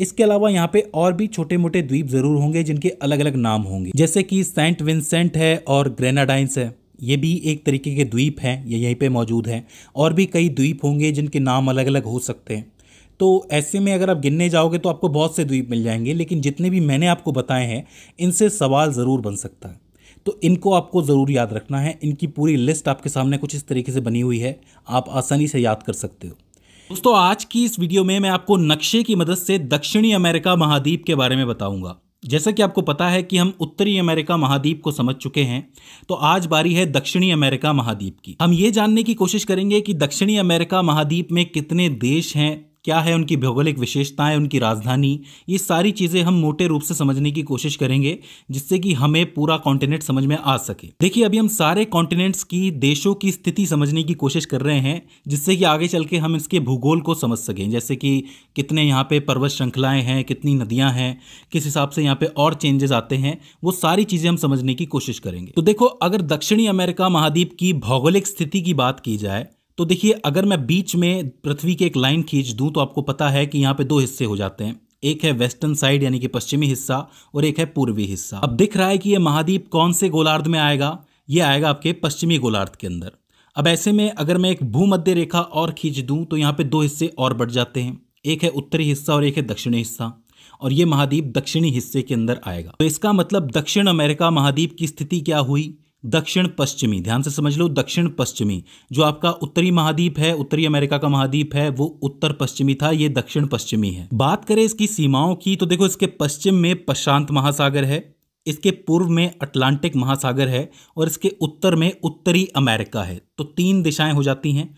इसके अलावा यहाँ पे और भी छोटे मोटे द्वीप जरूर होंगे जिनके अलग अलग नाम होंगे जैसे कि सेंट विंसेंट है और ग्रेनाडाइंस है ये भी एक तरीके के द्वीप हैं ये यहीं पे मौजूद हैं और भी कई द्वीप होंगे जिनके नाम अलग अलग हो सकते हैं तो ऐसे में अगर आप गिनने जाओगे तो आपको बहुत से द्वीप मिल जाएंगे लेकिन जितने भी मैंने आपको बताए हैं इनसे सवाल ज़रूर बन सकता है तो इनको आपको ज़रूर याद रखना है इनकी पूरी लिस्ट आपके सामने कुछ इस तरीके से बनी हुई है आप आसानी से याद कर सकते हो दोस्तों आज की इस वीडियो में मैं आपको नक्शे की मदद से दक्षिणी अमेरिका महाद्वीप के बारे में बताऊंगा जैसा कि आपको पता है कि हम उत्तरी अमेरिका महाद्वीप को समझ चुके हैं तो आज बारी है दक्षिणी अमेरिका महाद्वीप की हम ये जानने की कोशिश करेंगे कि दक्षिणी अमेरिका महाद्वीप में कितने देश हैं क्या है उनकी भौगोलिक विशेषताएं उनकी राजधानी ये सारी चीज़ें हम मोटे रूप से समझने की कोशिश करेंगे जिससे कि हमें पूरा कॉन्टिनेंट समझ में आ सके देखिए अभी हम सारे कॉन्टिनेंट्स की देशों की स्थिति समझने की कोशिश कर रहे हैं जिससे कि आगे चल के हम इसके भूगोल को समझ सकें जैसे कि कितने यहाँ पे पर्वत श्रृंखलाएं हैं कितनी नदियाँ हैं किस हिसाब से यहाँ पे और चेंजेस आते हैं वो सारी चीज़ें हम समझने की कोशिश करेंगे तो देखो अगर दक्षिणी अमेरिका महाद्वीप की भौगोलिक स्थिति की बात की जाए तो देखिए अगर मैं बीच में पृथ्वी की एक लाइन खींच दूं तो आपको पता है कि यहाँ पे दो हिस्से हो जाते हैं एक है वेस्टर्न साइड यानी कि पश्चिमी हिस्सा और एक है पूर्वी हिस्सा अब दिख रहा है कि ये महाद्वीप कौन से गोलार्ध में आएगा ये आएगा आपके पश्चिमी गोलार्ध के अंदर अब ऐसे में अगर मैं एक भूमध्य रेखा और खींच दूँ तो यहाँ पे दो हिस्से और बढ़ जाते हैं एक है उत्तरी हिस्सा और एक है दक्षिणी हिस्सा और ये महाद्वीप दक्षिणी हिस्से के अंदर आएगा तो इसका मतलब दक्षिण अमेरिका महाद्वीप की स्थिति क्या हुई दक्षिण पश्चिमी ध्यान से समझ लो दक्षिण पश्चिमी जो आपका उत्तरी महाद्वीप है उत्तरी अमेरिका का महाद्वीप है वो उत्तर पश्चिमी था ये दक्षिण पश्चिमी है बात करें इसकी सीमाओं की तो देखो इसके पश्चिम में प्रशांत महासागर है इसके पूर्व में अटलांटिक महासागर है और इसके उत्तर में उत्तरी अमेरिका है तो तीन दिशाएं हो जाती हैं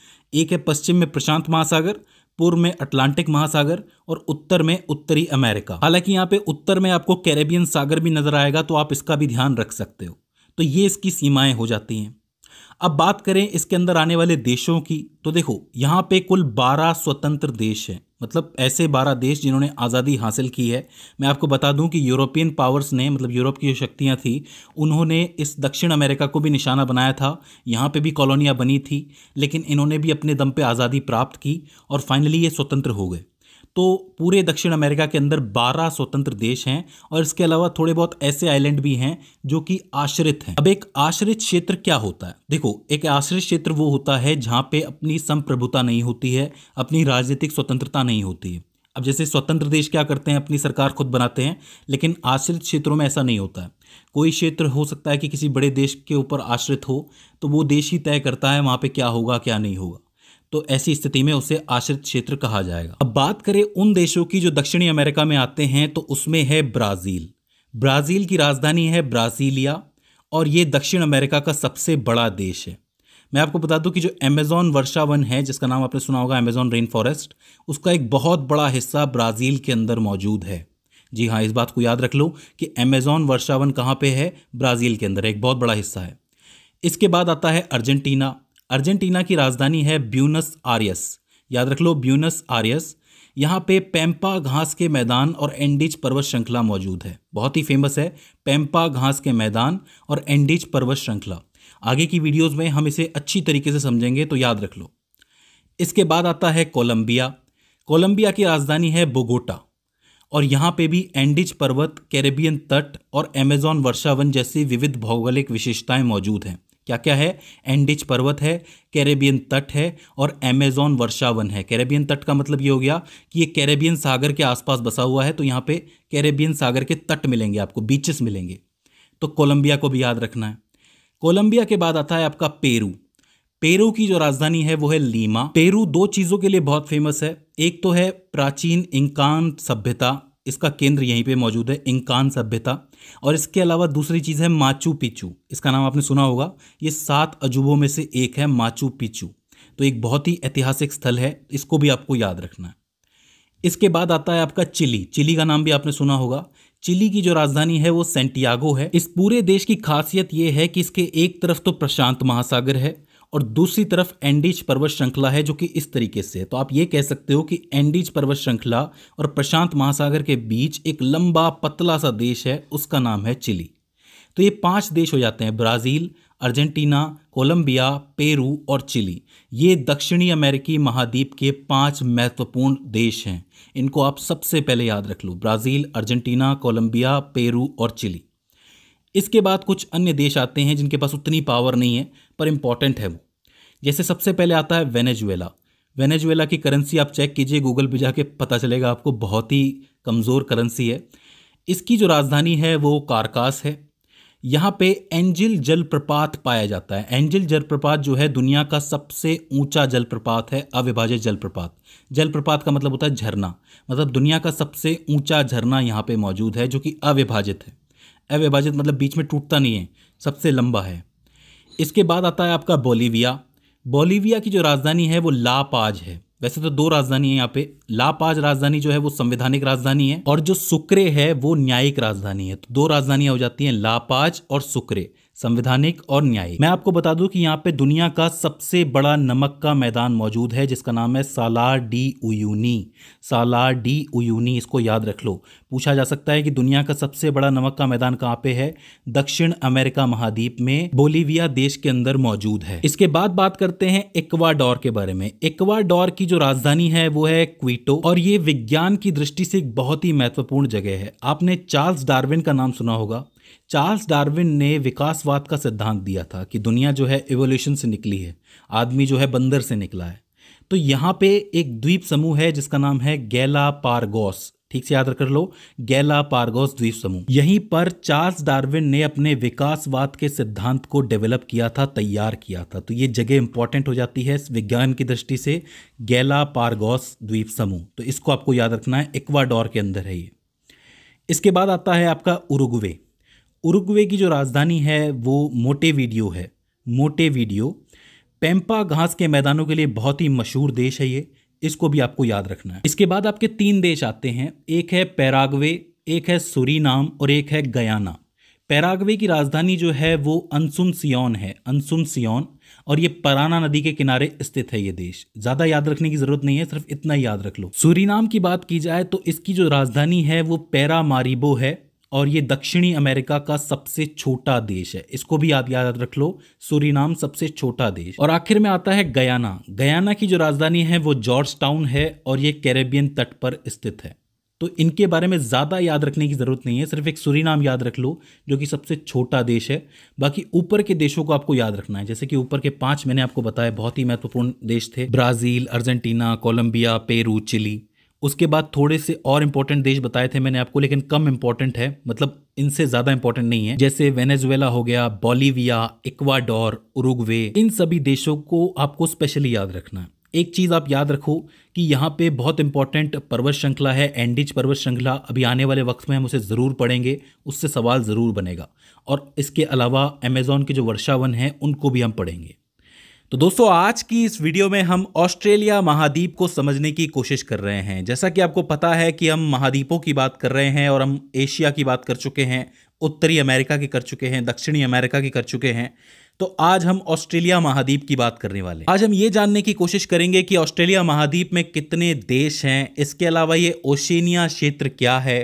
एक है पश्चिम में प्रशांत महासागर पूर्व में अटलांटिक महासागर और उत्तर में उत्तरी अमेरिका हालांकि यहाँ पे उत्तर में आपको कैरेबियन सागर भी नजर आएगा तो आप इसका भी ध्यान रख सकते हो तो ये इसकी सीमाएं हो जाती हैं अब बात करें इसके अंदर आने वाले देशों की तो देखो यहाँ पे कुल 12 स्वतंत्र देश हैं मतलब ऐसे 12 देश जिन्होंने आज़ादी हासिल की है मैं आपको बता दूं कि यूरोपियन पावर्स ने मतलब यूरोप की जो शक्तियाँ थी उन्होंने इस दक्षिण अमेरिका को भी निशाना बनाया था यहाँ पे भी कॉलोनियाँ बनी थी लेकिन इन्होंने भी अपने दम पे आज़ादी प्राप्त की और फाइनली ये स्वतंत्र हो गए तो पूरे दक्षिण अमेरिका के अंदर 12 स्वतंत्र देश हैं और इसके अलावा थोड़े बहुत ऐसे आइलैंड भी हैं जो कि आश्रित हैं अब एक आश्रित क्षेत्र क्या होता है देखो एक आश्रित क्षेत्र वो होता है जहाँ पे अपनी संप्रभुता नहीं होती है अपनी राजनीतिक स्वतंत्रता नहीं होती है अब जैसे स्वतंत्र देश क्या करते हैं अपनी सरकार खुद बनाते हैं लेकिन आश्रित क्षेत्रों में ऐसा नहीं होता है कोई क्षेत्र हो सकता है कि किसी बड़े देश के ऊपर आश्रित हो तो वो देश ही तय करता है वहाँ पे क्या होगा क्या नहीं होगा तो ऐसी स्थिति में उसे आश्रित क्षेत्र कहा जाएगा अब बात करें उन देशों की जो दक्षिणी अमेरिका में आते हैं तो उसमें है ब्राज़ील ब्राज़ील की राजधानी है ब्राज़ीलिया और ये दक्षिण अमेरिका का सबसे बड़ा देश है मैं आपको बता दूं कि जो अमेज़ॉन वर्षावन है जिसका नाम आपने सुना होगा अमेज़ॉन रेन फॉरेस्ट उसका एक बहुत बड़ा हिस्सा ब्राज़ील के अंदर मौजूद है जी हाँ इस बात को याद रख लो कि अमेज़ॉन वर्षावन कहाँ पे है ब्राज़ील के अंदर एक बहुत बड़ा हिस्सा है इसके बाद आता है अर्जेंटीना अर्जेंटीना की राजधानी है ब्यूनस आर्यस याद रख लो ब्यूनस आर्यस यहाँ पे पैम्पा घास के मैदान और एंडिज पर्वत श्रृंखला मौजूद है बहुत ही फेमस है पैम्पा घास के मैदान और एंडिज पर्वत श्रृंखला आगे की वीडियोस में हम इसे अच्छी तरीके से समझेंगे तो याद रख लो इसके बाद आता है कोलंबिया कोलंबिया की राजधानी है बोगोटा और यहाँ पे भी एंडिज पर्वत कैरेबियन तट और एमेज़ॉन वर्षावन जैसी विविध भौगोलिक विशेषताएं मौजूद हैं क्या क्या है एंडिच पर्वत है कैरेबियन तट है और एमेजॉन वर्षावन है कैरेबियन तट का मतलब ये हो गया कि ये कैरेबियन सागर के आसपास बसा हुआ है तो यहाँ पे कैरेबियन सागर के तट मिलेंगे आपको बीचेस मिलेंगे तो कोलंबिया को भी याद रखना है कोलंबिया के बाद आता है आपका पेरू पेरू की जो राजधानी है वो है लीमा पेरू दो चीज़ों के लिए बहुत फेमस है एक तो है प्राचीन इंकान सभ्यता इसका केंद्र यहीं पे मौजूद है इंकान सभ्यता और इसके अलावा दूसरी चीज़ है माचू पिचू इसका नाम आपने सुना होगा ये सात अजूबों में से एक है माचू पिचू तो एक बहुत ही ऐतिहासिक स्थल है इसको भी आपको याद रखना है इसके बाद आता है आपका चिली चिली का नाम भी आपने सुना होगा चिली की जो राजधानी है वो सेंटियागो है इस पूरे देश की खासियत ये है कि इसके एक तरफ तो प्रशांत महासागर है और दूसरी तरफ एंडीज पर्वत श्रृंखला है जो कि इस तरीके से है तो आप ये कह सकते हो कि एंडीज पर्वत श्रृंखला और प्रशांत महासागर के बीच एक लंबा पतला सा देश है उसका नाम है चिली तो ये पांच देश हो जाते हैं ब्राज़ील अर्जेंटीना कोलंबिया पेरू और चिली ये दक्षिणी अमेरिकी महाद्वीप के पांच महत्वपूर्ण देश हैं इनको आप सबसे पहले याद रख लो ब्राज़ील अर्जेंटीना कोलंबिया पेरू और चिली इसके बाद कुछ अन्य देश आते हैं जिनके पास उतनी पावर नहीं है पर इम्पॉर्टेंट है वो जैसे सबसे पहले आता है वेनेजुएला वेनेजुएला की करेंसी आप चेक कीजिए गूगल पे जाके पता चलेगा आपको बहुत ही कमज़ोर करेंसी है इसकी जो राजधानी है वो कारकास है यहाँ पे एंजिल जलप्रपात पाया जाता है एंजिल जलप्रपात जो है दुनिया का सबसे ऊंचा जलप्रपात है अविभाजित जलप्रपात जलप्रपात का मतलब होता है झरना मतलब दुनिया का सबसे ऊंचा झरना यहाँ पे मौजूद है जो कि अविभाजित है अविभाजित मतलब बीच में टूटता नहीं है सबसे लंबा है इसके बाद आता है आपका बोलीविया बोलीविया की जो राजधानी है वो लापाज है वैसे तो दो राजधानी है यहाँ पे लापाज राजधानी जो है वो संवैधानिक राजधानी है और जो सुक्रे है वो न्यायिक राजधानी है तो दो राजधानियाँ हो जाती हैं लापाज और सुक्रे संवैधानिक और न्यायिक मैं आपको बता दूं कि यहाँ पे दुनिया का सबसे बड़ा नमक का मैदान मौजूद है जिसका नाम है Salar de Uyuni Salar de Uyuni इसको याद रख लो पूछा जा सकता है कि दुनिया का सबसे बड़ा नमक का मैदान कहाँ पे है दक्षिण अमेरिका महाद्वीप में बोलीविया देश के अंदर मौजूद है इसके बाद बात करते हैं इक्वाडोर के बारे में इक्वाडोर की जो राजधानी है वो है क्विटो और ये विज्ञान की दृष्टि से एक बहुत ही महत्वपूर्ण जगह है आपने चार्ल्स डार्विन का नाम सुना होगा चार्ल्स डार्विन ने विकासवाद का सिद्धांत दिया था कि दुनिया जो है एवोल्यूशन से निकली है आदमी जो है बंदर से निकला है तो यहाँ पे एक द्वीप समूह है जिसका नाम है गैला पारगोस ठीक से याद कर लो गैला पारगोस द्वीप समूह यहीं पर चार्ल्स डार्विन ने अपने विकासवाद के सिद्धांत को डेवलप किया था तैयार किया था तो ये जगह इंपॉर्टेंट हो जाती है विज्ञान की दृष्टि से गैला पारगोस द्वीप समूह तो इसको आपको याद रखना है इक्वाडोर के अंदर है ये इसके बाद आता है आपका उरुग्वे उरुग्वे की जो राजधानी है वो मोटे वीडियो है मोटे वीडियो पेम्पा घास के मैदानों के लिए बहुत ही मशहूर देश है ये इसको भी आपको याद रखना है इसके बाद आपके तीन देश आते हैं एक है पैरागवे एक है सुरीनाम और एक है गयाना पैरागवे की राजधानी जो है वो अनसुन सियोन है अनसुन सियोन और ये पराना नदी के किनारे स्थित है ये देश ज़्यादा याद रखने की ज़रूरत नहीं है सिर्फ इतना याद रख लो सूरीनाम की बात की जाए तो इसकी जो राजधानी है वो पैरा मारिबो है और ये दक्षिणी अमेरिका का सबसे छोटा देश है इसको भी आप याद रख लो सूरीनाम सबसे छोटा देश और आखिर में आता है गयाना गयाना की जो राजधानी है वो जॉर्ज टाउन है और ये कैरेबियन तट पर स्थित है तो इनके बारे में ज़्यादा याद रखने की ज़रूरत नहीं है सिर्फ एक सूरीनाम याद रख लो जो कि सबसे छोटा देश है बाकी ऊपर के देशों को आपको याद रखना है जैसे कि ऊपर के पांच मैंने आपको बताया बहुत ही महत्वपूर्ण देश थे Brazil Argentina Colombia Peru Chile उसके बाद थोड़े से और इंपॉर्टेंट देश बताए थे मैंने आपको लेकिन कम इंपॉर्टेंट है मतलब इनसे ज़्यादा इंपॉर्टेंट नहीं है जैसे वेनेजुएला हो गया बॉलीविया इक्वाडोर उरुग्वे इन सभी देशों को आपको स्पेशली याद रखना है एक चीज़ आप याद रखो कि यहाँ पे बहुत इंपॉर्टेंट पर्वत श्रृंखला है एंडिज पर्वत श्रृंखला अभी आने वाले वक्त में हम उसे ज़रूर पढ़ेंगे उससे सवाल ज़रूर बनेगा और इसके अलावा अमेज़ोन के जो वर्षावन है उनको भी हम पढ़ेंगे तो दोस्तों आज की इस वीडियो में हम ऑस्ट्रेलिया महाद्वीप को समझने की कोशिश कर रहे हैं जैसा कि आपको पता है कि हम महाद्वीपों की बात कर रहे हैं और हम एशिया की बात कर चुके हैं उत्तरी अमेरिका की कर चुके हैं दक्षिणी अमेरिका की कर चुके हैं तो आज हम ऑस्ट्रेलिया महाद्वीप की बात करने वाले आज हम ये जानने की कोशिश करेंगे कि ऑस्ट्रेलिया महाद्वीप में कितने देश हैं इसके अलावा ये ओशेनिया क्षेत्र क्या है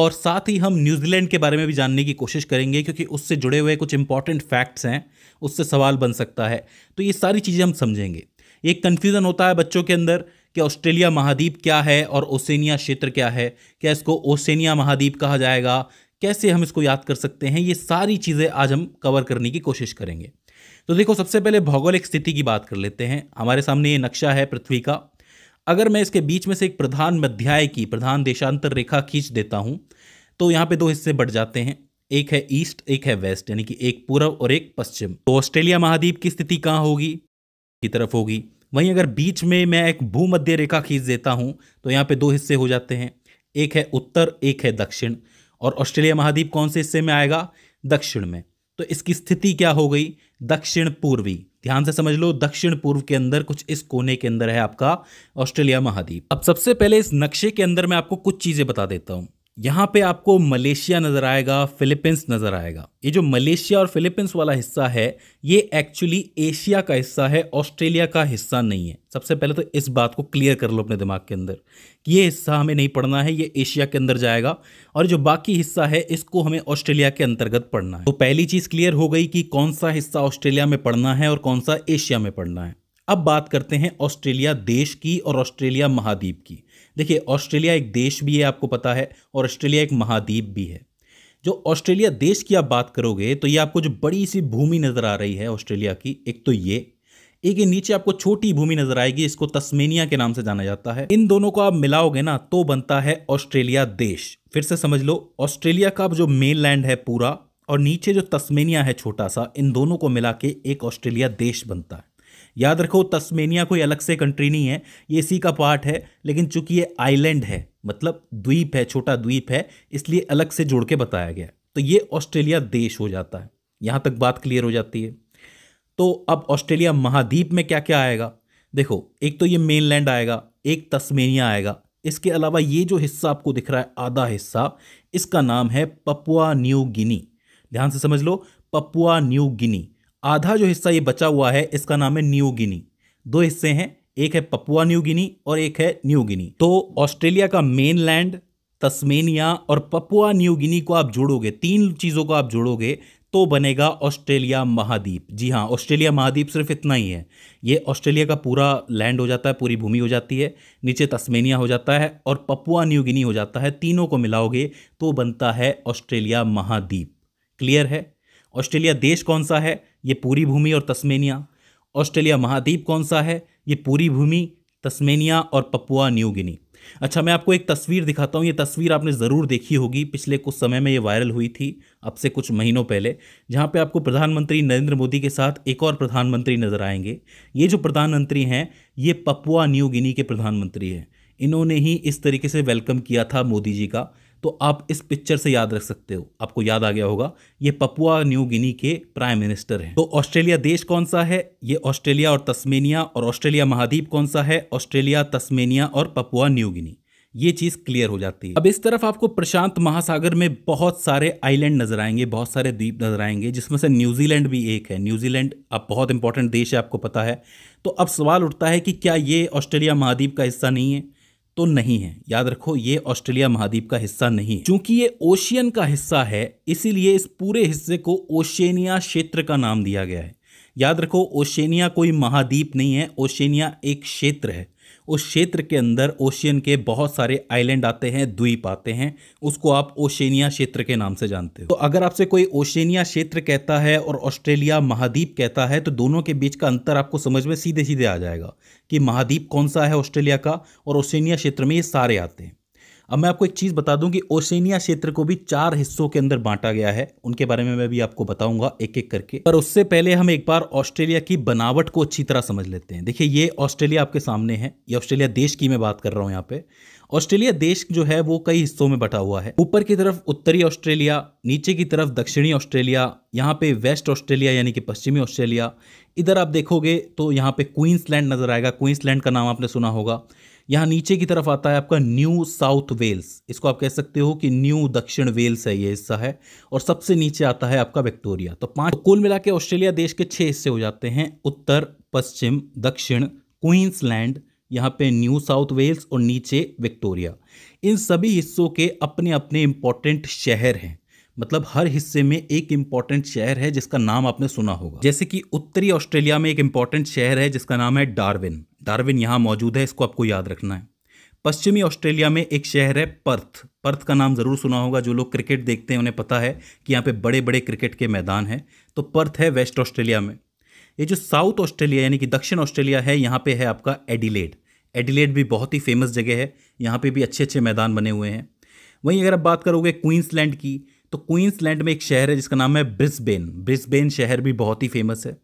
और साथ ही हम न्यूजीलैंड के बारे में भी जानने की कोशिश करेंगे क्योंकि उससे जुड़े हुए कुछ इंपॉर्टेंट फैक्ट्स हैं उससे सवाल बन सकता है तो ये सारी चीज़ें हम समझेंगे एक कन्फ्यूज़न होता है बच्चों के अंदर कि ऑस्ट्रेलिया महाद्वीप क्या है और ओसेनिया क्षेत्र क्या है क्या इसको ओसेनिया महाद्वीप कहा जाएगा कैसे हम इसको याद कर सकते हैं ये सारी चीज़ें आज हम कवर करने की कोशिश करेंगे तो देखो सबसे पहले भौगोलिक स्थिति की बात कर लेते हैं हमारे सामने ये नक्शा है पृथ्वी का अगर मैं इसके बीच में से एक प्रधान मध्याय की प्रधान देशांतर रेखा खींच देता हूँ तो यहाँ पे दो हिस्से बढ़ जाते हैं एक है ईस्ट एक है वेस्ट यानी कि एक पूर्व और एक पश्चिम तो ऑस्ट्रेलिया महाद्वीप की स्थिति कहाँ होगी की तरफ होगी वहीं अगर बीच में मैं एक भूमध्य रेखा खींच देता हूँ तो यहाँ पे दो हिस्से हो जाते हैं एक है उत्तर एक है दक्षिण और ऑस्ट्रेलिया महाद्वीप कौन से हिस्से में आएगा दक्षिण में तो इसकी स्थिति क्या हो गई दक्षिण पूर्वी ध्यान से समझ लो दक्षिण पूर्व के अंदर कुछ इस कोने के अंदर है आपका ऑस्ट्रेलिया महाद्वीप अब सबसे पहले इस नक्शे के अंदर मैं आपको कुछ चीज़ें बता देता हूं यहाँ पे आपको मलेशिया नज़र आएगा फिलीपींस नज़र आएगा ये जो मलेशिया और फिलीपींस वाला हिस्सा है ये एक्चुअली एशिया का हिस्सा है ऑस्ट्रेलिया का हिस्सा नहीं है सबसे पहले तो इस बात को क्लियर कर लो अपने दिमाग के अंदर कि ये हिस्सा हमें नहीं पढ़ना है ये एशिया के अंदर जाएगा और जो बाकी हिस्सा है इसको हमें ऑस्ट्रेलिया के अंतर्गत पढ़ना है तो पहली चीज़ क्लियर हो गई कि कौन सा हिस्सा ऑस्ट्रेलिया में पढ़ना है और कौन सा एशिया में पढ़ना है अब बात करते हैं ऑस्ट्रेलिया देश की और ऑस्ट्रेलिया महाद्वीप की देखिए ऑस्ट्रेलिया एक देश भी है आपको पता है और ऑस्ट्रेलिया एक महाद्वीप भी है जो ऑस्ट्रेलिया देश की आप बात करोगे तो ये आपको जो बड़ी सी भूमि नज़र आ रही है ऑस्ट्रेलिया की एक तो ये एक ये नीचे आपको छोटी भूमि नजर आएगी इसको तस्मेनिया के नाम से जाना जाता है इन दोनों को आप मिलाओगे ना तो बनता है ऑस्ट्रेलिया देश फिर से समझ लो ऑस्ट्रेलिया का जो मेन लैंड है पूरा और नीचे जो तस्मेनिया है छोटा सा इन दोनों को मिला के एक ऑस्ट्रेलिया देश बनता है याद रखो तस्मेनिया कोई अलग से कंट्री नहीं है ये इसी का पार्ट है लेकिन चूंकि ये आइलैंड है मतलब द्वीप है छोटा द्वीप है इसलिए अलग से जोड़ के बताया गया तो ये ऑस्ट्रेलिया देश हो जाता है यहाँ तक बात क्लियर हो जाती है तो अब ऑस्ट्रेलिया महाद्वीप में क्या क्या आएगा देखो एक तो ये मेनलैंड आएगा एक तस्मेनिया आएगा इसके अलावा ये जो हिस्सा आपको दिख रहा है आधा हिस्सा इसका नाम है पपुआ न्यू गिनी ध्यान से समझ लो पपुआ न्यू गिनी आधा जो हिस्सा ये बचा हुआ है इसका नाम है न्यू गिनी दो हिस्से हैं एक है पपुआ न्यू गिनी और एक है न्यू गिनी तो ऑस्ट्रेलिया का मेन लैंड तस्मेनिया और पपुआ न्यू गिनी को आप जोड़ोगे तीन चीज़ों को आप जोड़ोगे तो बनेगा ऑस्ट्रेलिया महाद्वीप जी हाँ ऑस्ट्रेलिया महाद्वीप सिर्फ इतना ही है ये ऑस्ट्रेलिया का पूरा लैंड हो जाता है पूरी भूमि हो जाती है नीचे तस्मेनिया हो जाता है और पपुआ न्यू गिनी हो जाता है तीनों को मिलाओगे तो बनता है ऑस्ट्रेलिया महाद्वीप क्लियर है ऑस्ट्रेलिया देश कौन सा है ये पूरी भूमि और तस्मेनिया ऑस्ट्रेलिया महाद्वीप कौन सा है ये पूरी भूमि तस्मेनिया और पपुआ न्यू गिनी अच्छा मैं आपको एक तस्वीर दिखाता हूँ ये तस्वीर आपने ज़रूर देखी होगी पिछले कुछ समय में ये वायरल हुई थी अब से कुछ महीनों पहले जहाँ पे आपको प्रधानमंत्री नरेंद्र मोदी के साथ एक और प्रधानमंत्री नज़र आएंगे ये जो प्रधानमंत्री हैं ये पपुआ न्यू गिनी के प्रधानमंत्री हैं इन्होंने ही इस तरीके से वेलकम किया था मोदी जी का तो आप इस पिक्चर से याद रख सकते हो आपको याद आ गया होगा ये पपुआ न्यू गिनी के प्राइम मिनिस्टर हैं तो ऑस्ट्रेलिया देश कौन सा है ये ऑस्ट्रेलिया और तस्मेनिया और ऑस्ट्रेलिया महाद्वीप कौन सा है ऑस्ट्रेलिया तस्मेनिया और पपुआ न्यू गिनी ये चीज क्लियर हो जाती है अब इस तरफ आपको प्रशांत महासागर में बहुत सारे आइलैंड नजर आएंगे बहुत सारे द्वीप नजर आएंगे जिसमें से न्यूजीलैंड भी एक है न्यूजीलैंड अब बहुत इंपॉर्टेंट देश है आपको पता है तो अब सवाल उठता है कि क्या ये ऑस्ट्रेलिया महाद्वीप का हिस्सा नहीं है तो नहीं है याद रखो ये ऑस्ट्रेलिया महाद्वीप का हिस्सा नहीं है चूंकि ये ओशियन का हिस्सा है इसीलिए इस पूरे हिस्से को ओशेनिया क्षेत्र का नाम दिया गया है याद रखो ओशेनिया कोई महाद्वीप नहीं है ओशेनिया एक क्षेत्र है उस क्षेत्र के अंदर ओशियन के बहुत सारे आइलैंड आते हैं द्वीप आते हैं उसको आप ओशेनिया क्षेत्र के नाम से जानते हो तो अगर आपसे कोई ओशेनिया क्षेत्र कहता है और ऑस्ट्रेलिया महाद्वीप कहता है तो दोनों के बीच का अंतर आपको समझ में सीधे सीधे आ जाएगा कि महाद्वीप कौन सा है ऑस्ट्रेलिया का और ओशेनिया क्षेत्र में ये सारे आते हैं अब मैं आपको एक चीज़ बता दूं कि ओशेनिया क्षेत्र को भी चार हिस्सों के अंदर बांटा गया है उनके बारे में मैं भी आपको बताऊंगा एक एक करके पर उससे पहले हम एक बार ऑस्ट्रेलिया की बनावट को अच्छी तरह समझ लेते हैं देखिए ये ऑस्ट्रेलिया आपके सामने है ये ऑस्ट्रेलिया देश की मैं बात कर रहा हूँ यहाँ पे ऑस्ट्रेलिया देश जो है वो कई हिस्सों में बटा हुआ है ऊपर की तरफ उत्तरी ऑस्ट्रेलिया नीचे की तरफ दक्षिणी ऑस्ट्रेलिया यहाँ पे वेस्ट ऑस्ट्रेलिया यानी कि पश्चिमी ऑस्ट्रेलिया इधर आप देखोगे तो यहाँ पे क्वींसलैंड नज़र आएगा क्वींसलैंड का नाम आपने सुना होगा यहाँ नीचे की तरफ आता है आपका न्यू साउथ वेल्स इसको आप कह सकते हो कि न्यू दक्षिण वेल्स है ये हिस्सा है और सबसे नीचे आता है आपका विक्टोरिया तो पांच कुल मिला के ऑस्ट्रेलिया देश के छह हिस्से हो जाते हैं उत्तर पश्चिम दक्षिण क्वींसलैंड यहाँ पे न्यू साउथ वेल्स और नीचे विक्टोरिया इन सभी हिस्सों के अपने अपने इंपॉर्टेंट शहर हैं मतलब हर हिस्से में एक इंपॉर्टेंट शहर है जिसका नाम आपने सुना होगा जैसे कि उत्तरी ऑस्ट्रेलिया में एक इंपॉर्टेंट शहर है जिसका नाम है डार्विन डार्विन यहाँ मौजूद है इसको आपको याद रखना है पश्चिमी ऑस्ट्रेलिया में एक शहर है पर्थ पर्थ का नाम ज़रूर सुना होगा जो लोग क्रिकेट देखते हैं उन्हें पता है कि यहाँ पे बड़े बड़े क्रिकेट के मैदान हैं तो पर्थ है वेस्ट ऑस्ट्रेलिया में ये जो साउथ ऑस्ट्रेलिया यानी कि दक्षिण ऑस्ट्रेलिया है यहाँ पे है आपका एडिलेड एडिलेड भी बहुत ही फेमस जगह है यहाँ पे भी अच्छे अच्छे मैदान बने हुए हैं वहीं अगर आप बात करोगे क्वींसलैंड की तो क्वींसलैंड में एक शहर है जिसका नाम है ब्रिस्बेन ब्रिस्बेन शहर भी बहुत ही फेमस है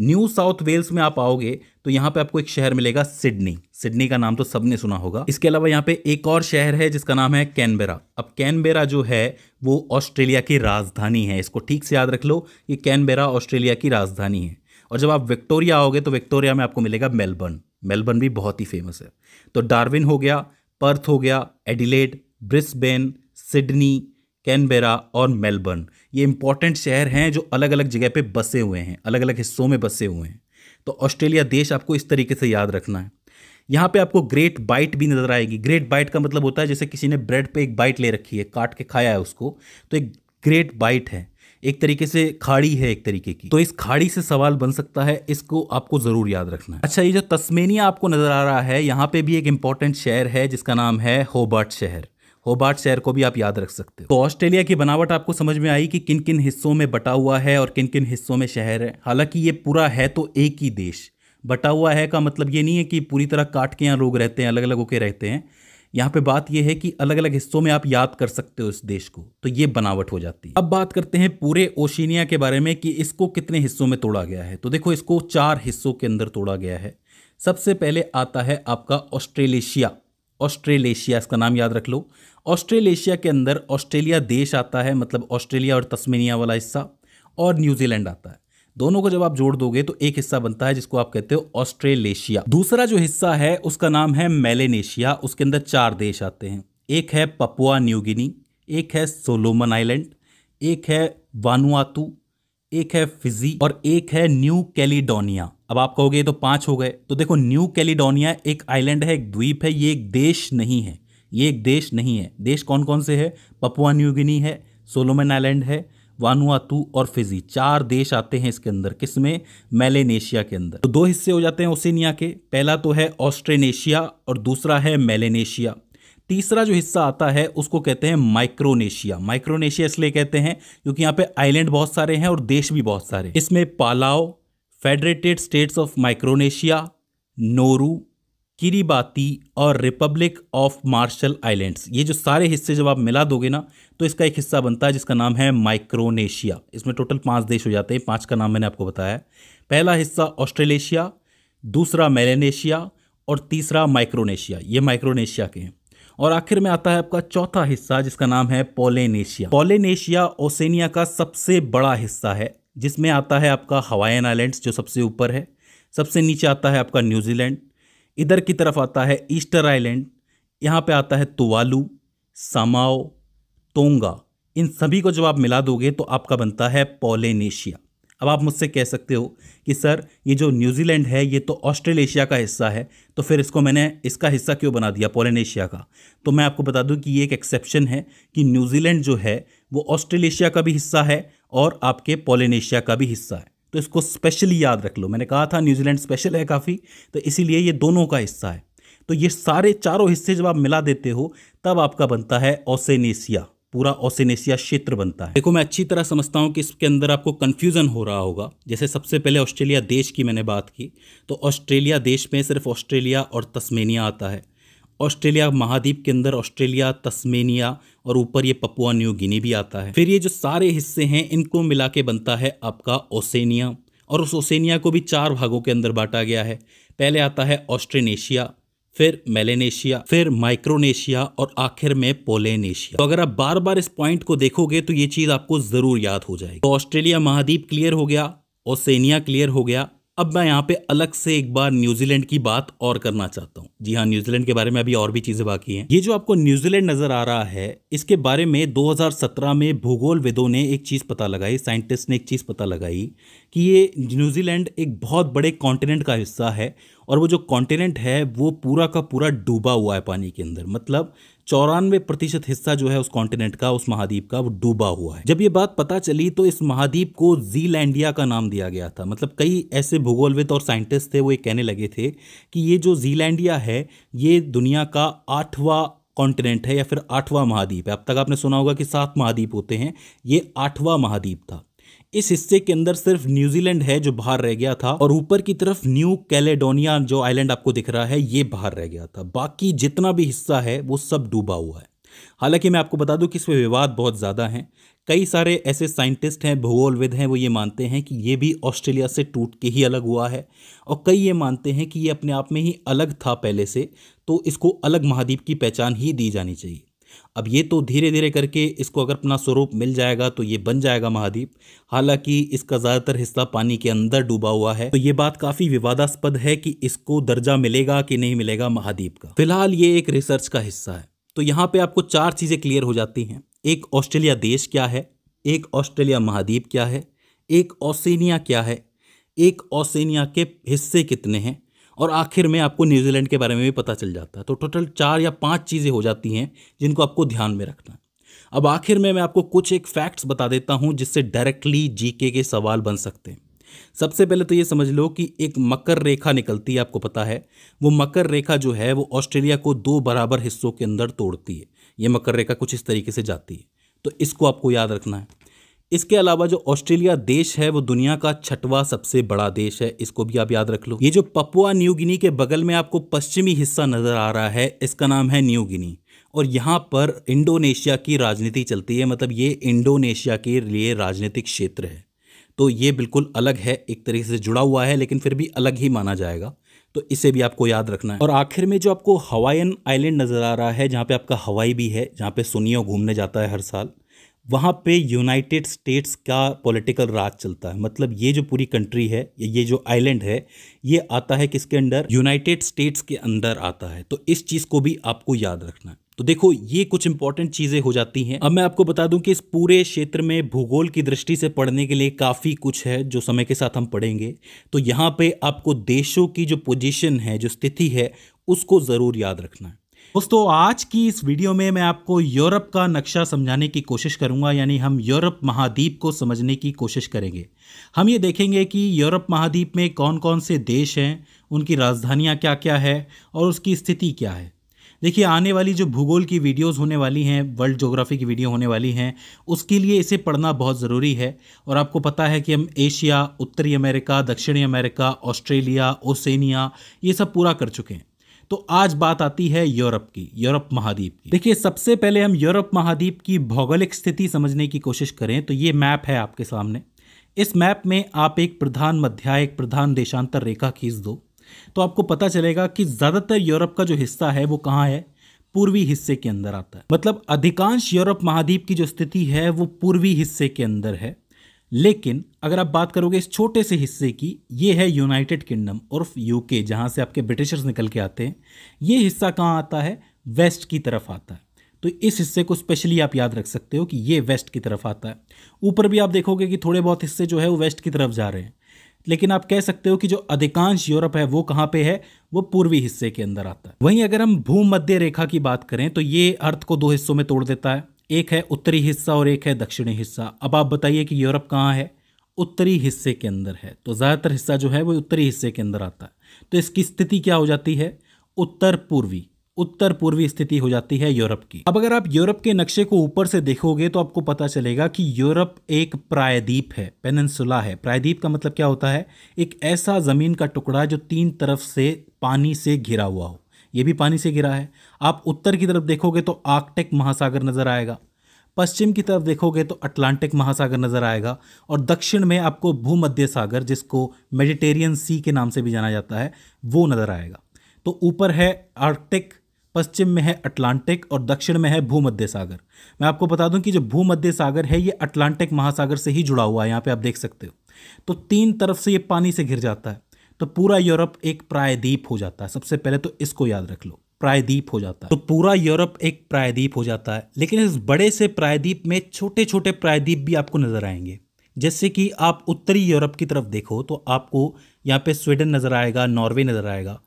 न्यू साउथ वेल्स में आप आओगे तो यहाँ पे आपको एक शहर मिलेगा सिडनी सिडनी का नाम तो सबने सुना होगा इसके अलावा यहाँ पे एक और शहर है जिसका नाम है कैनबेरा अब कैनबेरा जो है वो ऑस्ट्रेलिया की राजधानी है इसको ठीक से याद रख लो ये कैनबेरा ऑस्ट्रेलिया की राजधानी है और जब आप विक्टोरिया आओगे तो विक्टोरिया में आपको मिलेगा मेलबर्न मेलबर्न भी बहुत ही फेमस है तो डार्विन हो गया पर्थ हो गया एडिलेड ब्रिस्बेन सिडनी कैनबेरा और मेलबर्न ये इंपॉर्टेंट शहर हैं जो अलग अलग जगह पे बसे हुए हैं अलग अलग हिस्सों में बसे हुए हैं तो ऑस्ट्रेलिया देश आपको इस तरीके से याद रखना है यहाँ पे आपको ग्रेट बाइट भी नज़र आएगी ग्रेट बाइट का मतलब होता है जैसे किसी ने ब्रेड पे एक बाइट ले रखी है काट के खाया है उसको तो एक ग्रेट बाइट है एक तरीके से खाड़ी है एक तरीके की तो इस खाड़ी से सवाल बन सकता है इसको आपको ज़रूर याद रखना है अच्छा ये जो तस्मेनिया आपको नज़र आ रहा है यहाँ पे भी एक इम्पॉर्टेंट शहर है जिसका नाम है होबर्ट शहर होबार्ट शहर को भी आप याद रख सकते हो तो ऑस्ट्रेलिया की बनावट आपको समझ में आई कि किन किन हिस्सों में बटा हुआ है और किन किन हिस्सों में शहर है हालांकि ये पूरा है तो एक ही देश बटा हुआ है का मतलब ये नहीं है कि पूरी तरह काट के यहाँ लोग रहते हैं अलग अलग होके रहते हैं यहाँ पे बात यह है कि अलग अलग हिस्सों में आप याद कर सकते हो इस देश को तो ये बनावट हो जाती है अब बात करते हैं पूरे ओशिनिया के बारे में कि इसको कितने हिस्सों में तोड़ा गया है तो देखो इसको चार हिस्सों के अंदर तोड़ा गया है सबसे पहले आता है आपका ऑस्ट्रेलेशिया ऑस्ट्रेलेशिया इसका नाम याद रख लो ऑस्ट्रेलेशिया के अंदर ऑस्ट्रेलिया देश आता है मतलब ऑस्ट्रेलिया और तस्मेनिया वाला हिस्सा और न्यूजीलैंड आता है दोनों को जब आप जोड़ दोगे तो एक हिस्सा बनता है जिसको आप कहते हो ऑस्ट्रेलेशिया दूसरा जो हिस्सा है उसका नाम है मेलेनेशिया उसके अंदर चार देश आते हैं एक है पपुआ न्यूगिनी एक है सोलोमन आइलैंड एक है वानुआतु एक है फिजी और एक है न्यू कैलिडोनिया अब आप कहोगे तो पांच हो गए तो देखो न्यू कैलिडोनिया एक आइलैंड है एक द्वीप है ये एक देश नहीं है ये एक देश नहीं है देश कौन कौन से है पपुआ न्यूगिनी है सोलोमन आइलैंड है वानुआतू और फिजी चार देश आते हैं इसके अंदर किसमें मेलेनेशिया के अंदर तो दो हिस्से हो जाते हैं ओसिनिया के पहला तो है ऑस्ट्रेनेशिया और दूसरा है मेलेनेशिया तीसरा जो हिस्सा आता है उसको कहते हैं माइक्रोनेशिया माइक्रोनेशिया इसलिए कहते हैं क्योंकि यहाँ पे आइलैंड बहुत सारे हैं और देश भी बहुत सारे इसमें Palau Federated States of Micronesia Nauru Kiribati और रिपब्लिक ऑफ मार्शल आइलैंड्स ये जो सारे हिस्से जब आप मिला दोगे ना तो इसका एक हिस्सा बनता है जिसका नाम है माइक्रोनेशिया इसमें टोटल पांच देश हो जाते हैं पांच का नाम मैंने आपको बताया है पहला हिस्सा ऑस्ट्रेलेशिया दूसरा मेलेनेशिया और तीसरा माइक्रोनेशिया ये माइक्रोनेशिया के हैं और आखिर में आता है आपका चौथा हिस्सा जिसका नाम है पोलेनेशिया पोलेनेशिया ओसेनिया का सबसे बड़ा हिस्सा है जिसमें आता है आपका हवाइन आइलैंड्स जो सबसे ऊपर है सबसे नीचे आता है आपका न्यूजीलैंड इधर की तरफ आता है ईस्टर आइलैंड यहाँ पे आता है तुवालू सामाओ तोंगा इन सभी को जब आप मिला दोगे तो आपका बनता है पोलिनेशिया अब आप मुझसे कह सकते हो कि सर ये जो न्यूजीलैंड है ये तो ऑस्ट्रेलेशिया का हिस्सा है तो फिर इसको मैंने इसका हिस्सा क्यों बना दिया पोलिनेशिया का तो मैं आपको बता दूं कि ये एक एक्सेप्शन है कि न्यूजीलैंड जो है वो ऑस्ट्रेलेशिया का भी हिस्सा है और आपके पोलिनेशिया का भी हिस्सा है तो इसको स्पेशली याद रख लो मैंने कहा था न्यूजीलैंड स्पेशल है काफ़ी तो इसीलिए ये दोनों का हिस्सा है तो ये सारे चारों हिस्से जब आप मिला देते हो तब आपका बनता है ओसेनेसिया पूरा ओसेनेशिया क्षेत्र बनता है देखो मैं अच्छी तरह समझता हूँ कि इसके अंदर आपको कन्फ्यूज़न हो रहा होगा जैसे सबसे पहले ऑस्ट्रेलिया देश की मैंने बात की तो ऑस्ट्रेलिया देश में सिर्फ ऑस्ट्रेलिया और तस्मेनिया आता है ऑस्ट्रेलिया महाद्वीप के अंदर ऑस्ट्रेलिया तस्मेनिया और ऊपर ये पपुआ न्यू गिनी भी आता है फिर ये जो सारे हिस्से हैं इनको मिला के बनता है आपका ओसेनिया और उस ओसेनिया को भी चार भागों के अंदर बांटा गया है पहले आता है ऑस्ट्रेनेशिया फिर मेलेनेशिया फिर माइक्रोनेशिया और आखिर में पोलेनेशिया तो अगर आप बार बार इस पॉइंट को देखोगे तो ये चीज़ आपको ज़रूर याद हो जाएगी तो ऑस्ट्रेलिया महाद्वीप क्लियर हो गया ओसेनिया क्लियर हो गया अब मैं यहाँ पे अलग से एक बार न्यूजीलैंड की बात और करना चाहता हूँ जी हाँ न्यूजीलैंड के बारे में अभी और भी चीज़ें बाकी हैं ये जो आपको न्यूजीलैंड नज़र आ रहा है इसके बारे में 2017 में भूगोल विदों ने एक चीज़ पता लगाई साइंटिस्ट ने एक चीज़ पता लगाई कि ये न्यूजीलैंड एक बहुत बड़े कॉन्टिनेंट का हिस्सा है और वो जो कॉन्टिनेंट है वो पूरा का पूरा डूबा हुआ है पानी के अंदर मतलब चौरानवे प्रतिशत हिस्सा जो है उस कॉन्टिनेंट का उस महाद्वीप का वो डूबा हुआ है जब ये बात पता चली तो इस महाद्वीप को जीलैंडिया का नाम दिया गया था मतलब कई ऐसे भूगोलविद और साइंटिस्ट थे वो ये कहने लगे थे कि ये जो जीलैंडिया है ये दुनिया का आठवां कॉन्टिनेंट है या फिर आठवां महाद्वीप है अब तक आपने सुना होगा कि सात महाद्वीप होते हैं ये आठवां महाद्वीप था इस हिस्से के अंदर सिर्फ न्यूजीलैंड है जो बाहर रह गया था और ऊपर की तरफ न्यू कैलेडोनिया जो आइलैंड आपको दिख रहा है ये बाहर रह गया था बाकी जितना भी हिस्सा है वो सब डूबा हुआ है हालांकि मैं आपको बता दूं कि इसमें विवाद बहुत ज़्यादा हैं कई सारे ऐसे साइंटिस्ट हैं भूगोलविद हैं वो ये मानते हैं कि ये भी ऑस्ट्रेलिया से टूट के ही अलग हुआ है और कई ये मानते हैं कि ये अपने आप में ही अलग था पहले से तो इसको अलग महाद्वीप की पहचान ही दी जानी चाहिए अब ये तो धीरे धीरे करके इसको अगर अपना स्वरूप मिल जाएगा तो ये बन जाएगा महाद्वीप हालांकि इसका ज़्यादातर हिस्सा पानी के अंदर डूबा हुआ है तो ये बात काफ़ी विवादास्पद है कि इसको दर्जा मिलेगा कि नहीं मिलेगा महाद्वीप का फिलहाल ये एक रिसर्च का हिस्सा है तो यहाँ पे आपको चार चीज़ें क्लियर हो जाती हैं एक ऑस्ट्रेलिया देश क्या है एक ऑस्ट्रेलिया महाद्वीप क्या है एक ओसेनिया क्या है एक ओसेनिया के हिस्से कितने हैं और आखिर में आपको न्यूजीलैंड के बारे में भी पता चल जाता है तो टोटल चार या पाँच चीज़ें हो जाती हैं जिनको आपको ध्यान में रखना है अब आखिर में मैं आपको कुछ एक फैक्ट्स बता देता हूँ जिससे डायरेक्टली जीके के सवाल बन सकते हैं सबसे पहले तो ये समझ लो कि एक मकर रेखा निकलती है आपको पता है वो मकर रेखा जो है वो ऑस्ट्रेलिया को दो बराबर हिस्सों के अंदर तोड़ती है ये मकर रेखा कुछ इस तरीके से जाती है तो इसको आपको याद रखना है इसके अलावा जो ऑस्ट्रेलिया देश है वो दुनिया का छठवां सबसे बड़ा देश है इसको भी आप याद रख लो ये जो पपुआ न्यू गिनी के बगल में आपको पश्चिमी हिस्सा नजर आ रहा है इसका नाम है न्यू गिनी और यहाँ पर इंडोनेशिया की राजनीति चलती है मतलब ये इंडोनेशिया के लिए राजनीतिक क्षेत्र है तो ये बिल्कुल अलग है एक तरीके से जुड़ा हुआ है लेकिन फिर भी अलग ही माना जाएगा तो इसे भी आपको याद रखना है और आखिर में जो आपको हवाइन आइलैंड नज़र आ रहा है जहाँ पे आपका हवाई भी है जहाँ पे सुनियो घूमने जाता है हर साल वहाँ पे यूनाइटेड स्टेट्स का पॉलिटिकल राज चलता है मतलब ये जो पूरी कंट्री है ये जो आइलैंड है ये आता है किसके अंडर यूनाइटेड स्टेट्स के अंदर आता है तो इस चीज़ को भी आपको याद रखना है तो देखो ये कुछ इंपॉर्टेंट चीज़ें हो जाती हैं अब मैं आपको बता दूं कि इस पूरे क्षेत्र में भूगोल की दृष्टि से पढ़ने के लिए काफ़ी कुछ है जो समय के साथ हम पढ़ेंगे तो यहाँ पे आपको देशों की जो पोजीशन है जो स्थिति है उसको ज़रूर याद रखना है दोस्तों आज की इस वीडियो में मैं आपको यूरोप का नक्शा समझाने की कोशिश करूंगा यानी हम यूरोप महाद्वीप को समझने की कोशिश करेंगे हम ये देखेंगे कि यूरोप महाद्वीप में कौन कौन से देश हैं उनकी राजधानियां क्या क्या है और उसकी स्थिति क्या है देखिए आने वाली जो भूगोल की वीडियोस होने वाली हैं वर्ल्ड जोग्राफी की वीडियो होने वाली हैं उसके लिए इसे पढ़ना बहुत ज़रूरी है और आपको पता है कि हम एशिया उत्तरी अमेरिका दक्षिणी अमेरिका ऑस्ट्रेलिया ओसेनिया ये सब पूरा कर चुके हैं तो आज बात आती है यूरोप की यूरोप महाद्वीप की देखिए सबसे पहले हम यूरोप महाद्वीप की भौगोलिक स्थिति समझने की कोशिश करें तो ये मैप है आपके सामने इस मैप में आप एक प्रधान मध्याय एक प्रधान देशांतर रेखा खींच दो तो आपको पता चलेगा कि ज़्यादातर यूरोप का जो हिस्सा है वो कहाँ है पूर्वी हिस्से के अंदर आता है मतलब अधिकांश यूरोप महाद्वीप की जो स्थिति है वो पूर्वी हिस्से के अंदर है लेकिन अगर आप बात करोगे इस छोटे से हिस्से की ये है यूनाइटेड किंगडम और यूके जहाँ से आपके ब्रिटिशर्स निकल के आते हैं ये हिस्सा कहाँ आता है वेस्ट की तरफ आता है तो इस हिस्से को स्पेशली आप याद रख सकते हो कि ये वेस्ट की तरफ आता है ऊपर भी आप देखोगे कि थोड़े बहुत हिस्से जो है वो वेस्ट की तरफ जा रहे हैं लेकिन आप कह सकते हो कि जो अधिकांश यूरोप है वो कहाँ पे है वो पूर्वी हिस्से के अंदर आता है वहीं अगर हम भूमध्य रेखा की बात करें तो ये अर्थ को दो हिस्सों में तोड़ देता है एक है उत्तरी हिस्सा और एक है दक्षिणी हिस्सा अब आप बताइए कि यूरोप कहाँ है उत्तरी हिस्से के अंदर है तो ज़्यादातर हिस्सा जो है वो उत्तरी हिस्से के अंदर आता है तो इसकी स्थिति क्या हो जाती है उत्तर पूर्वी उत्तर पूर्वी स्थिति हो जाती है यूरोप की अब अगर आप यूरोप के नक्शे को ऊपर से देखोगे तो आपको पता चलेगा कि यूरोप एक प्रायद्वीप है पेनसुला है प्रायद्वीप का मतलब क्या होता है एक ऐसा ज़मीन का टुकड़ा जो तीन तरफ से पानी से घिरा हुआ हो ये भी पानी से घिरा है आप उत्तर की तरफ देखोगे तो आर्कटिक महासागर नज़र आएगा पश्चिम की तरफ देखोगे तो अटलांटिक महासागर नज़र आएगा और दक्षिण में आपको भूमध्य सागर जिसको मेडिटेरियन सी के नाम से भी जाना जाता है वो नज़र आएगा तो ऊपर है आर्कटिक पश्चिम में है अटलांटिक और दक्षिण में है भूमध्य सागर मैं आपको बता दूं कि जो भूमध्य सागर है ये अटलांटिक महासागर से ही जुड़ा हुआ है यहाँ पे आप देख सकते हो तो तीन तरफ से ये पानी से घिर जाता है तो पूरा यूरोप एक प्रायद्वीप हो जाता है सबसे पहले तो इसको याद रख लो प्रायद्वीप हो जाता है तो पूरा यूरोप एक प्रायद्वीप हो जाता है लेकिन इस बड़े से प्रायद्वीप में छोटे छोटे प्रायद्वीप भी आपको नजर आएंगे जैसे कि आप उत्तरी यूरोप की तरफ देखो तो आपको यहाँ पे स्वीडन नज़र आएगा नॉर्वे नज़र आएगा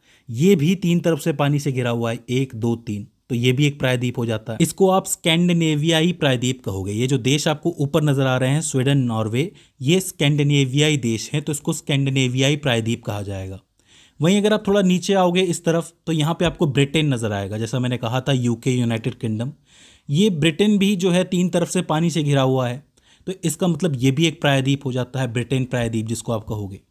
ये भी तीन तरफ से पानी से घिरा हुआ है एक दो तीन तो ये भी एक प्रायद्वीप हो जाता है इसको आप स्कैंडिनेवियाई प्रायद्वीप कहोगे ये जो देश आपको ऊपर नजर आ रहे हैं स्वीडन नॉर्वे ये स्कैंडिनेवियाई देश हैं तो इसको स्कैंडिनेवियाई प्रायद्वीप कहा जाएगा वहीं अगर आप थोड़ा नीचे आओगे इस तरफ तो यहाँ पे आपको ब्रिटेन नज़र आएगा जैसा मैंने कहा था यूके यूनाइटेड किंगडम ये ब्रिटेन भी जो है तीन तरफ से पानी से घिरा हुआ है तो इसका मतलब ये भी एक प्रायद्वीप हो जाता है ब्रिटेन प्रायद्वीप जिसको आप कहोगे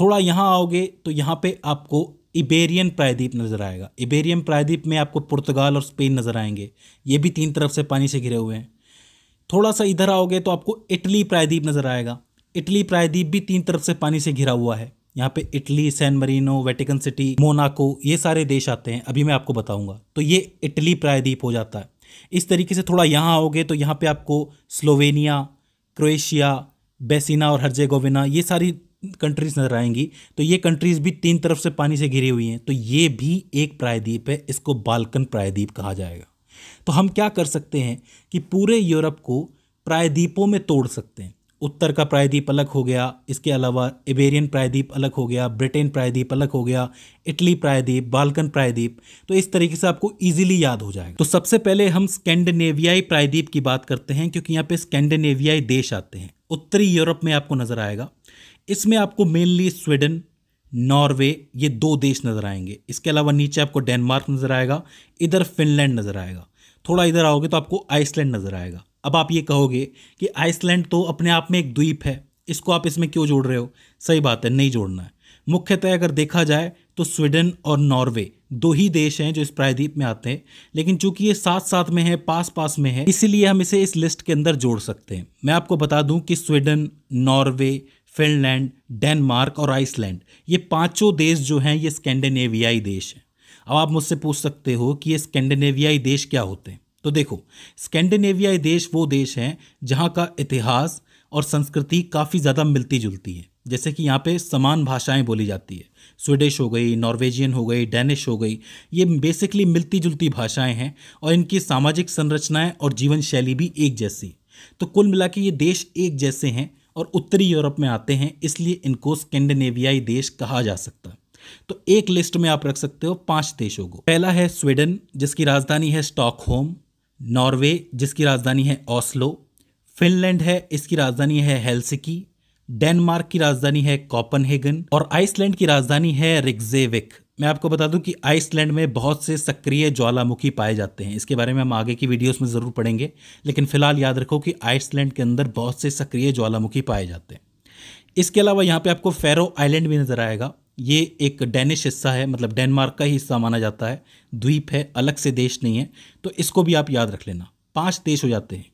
थोड़ा यहाँ आओगे तो यहाँ पे आपको इबेरियन प्रायद्वीप नज़र आएगा इबेरियन प्रायद्वीप में आपको पुर्तगाल और स्पेन नज़र आएंगे ये भी तीन तरफ से पानी से घिरे हुए हैं थोड़ा सा इधर आओगे तो आपको इटली प्रायद्वीप नज़र आएगा इटली प्रायद्वीप भी तीन तरफ से पानी से घिरा हुआ है यहाँ पे Italy San Marino Vatican City Monaco ये सारे देश आते हैं अभी मैं आपको बताऊंगा तो ये इटली प्रायद्वीप हो जाता है इस तरीके से थोड़ा यहाँ आओगे तो यहाँ पे आपको स्लोवेनिया क्रोएशिया बेसिना और हर्जेगोविना ये सारी कंट्रीज़ नज़र आएंगी तो ये कंट्रीज़ भी तीन तरफ से पानी से घिरी हुई हैं तो ये भी एक प्रायद्वीप है इसको बालकन प्रायद्वीप कहा जाएगा तो हम क्या कर सकते हैं कि पूरे यूरोप को प्रायद्वीपों में तोड़ सकते हैं उत्तर का प्रायद्वीप अलग हो गया इसके अलावा इबेरियन प्रायद्वीप अलग हो गया ब्रिटेन प्रायद्वीप अलग हो गया इटली प्रायद्वीप बाल्कन प्रायद्वीप तो इस तरीके से आपको इजीली याद हो जाएगा तो सबसे पहले हम स्कैंडिनेवियाई प्रायद्वीप की बात करते हैं क्योंकि यहाँ पे स्कैंडिनेवियाई देश आते हैं उत्तरी यूरोप में आपको नजर आएगा इसमें आपको मेनली स्वीडन नॉर्वे ये दो देश नज़र आएंगे इसके अलावा नीचे आपको डेनमार्क नज़र आएगा इधर फिनलैंड नज़र आएगा थोड़ा इधर आओगे तो आपको आइसलैंड नज़र आएगा अब आप ये कहोगे कि आइसलैंड तो अपने आप में एक द्वीप है इसको आप इसमें क्यों जोड़ रहे हो सही बात है नहीं जोड़ना है मुख्यतः अगर देखा जाए तो स्वीडन और नॉर्वे दो ही देश हैं जो इस प्रायद्वीप में आते हैं लेकिन चूंकि ये साथ साथ में है पास पास में है इसीलिए हम इसे इस लिस्ट के अंदर जोड़ सकते हैं मैं आपको बता दूं कि स्वीडन नॉर्वे फिनलैंड डेनमार्क और आइसलैंड ये पांचों देश जो हैं ये स्कैंडिनेवियाई देश हैं अब आप मुझसे पूछ सकते हो कि ये स्कैंडिनेवियाई देश क्या होते हैं तो देखो स्कैंडिनेवियाई देश वो देश हैं जहाँ का इतिहास और संस्कृति काफ़ी ज़्यादा मिलती जुलती है जैसे कि यहाँ पे समान भाषाएं बोली जाती है स्वीडिश हो गई नॉर्वेजियन हो गई डेनिश हो गई ये बेसिकली मिलती जुलती भाषाएं हैं और इनकी सामाजिक संरचनाएं और जीवन शैली भी एक जैसी तो कुल मिला के ये देश एक जैसे हैं और उत्तरी यूरोप में आते हैं इसलिए इनको स्कैंडिनेवियाई देश कहा जा सकता है तो एक लिस्ट में आप रख सकते हो पांच देशों को पहला है स्वीडन जिसकी राजधानी है स्टॉकहोम नॉर्वे जिसकी राजधानी है ऑस्लो फिनलैंड है इसकी राजधानी है हेलसिकी डेनमार्क की राजधानी है कॉपनहेगन और आइसलैंड की राजधानी है रिग्जेविक मैं आपको बता दूं कि आइसलैंड में बहुत से सक्रिय ज्वालामुखी पाए जाते हैं इसके बारे में हम आगे की वीडियोस में ज़रूर पढ़ेंगे लेकिन फ़िलहाल याद रखो कि आइसलैंड के अंदर बहुत से सक्रिय ज्वालामुखी पाए जाते हैं इसके अलावा यहाँ पे आपको फेरो आइलैंड भी नज़र आएगा ये एक डेनिश हिस्सा है मतलब डेनमार्क का ही हिस्सा माना जाता है द्वीप है अलग से देश नहीं है तो इसको भी आप याद रख लेना पाँच देश हो जाते हैं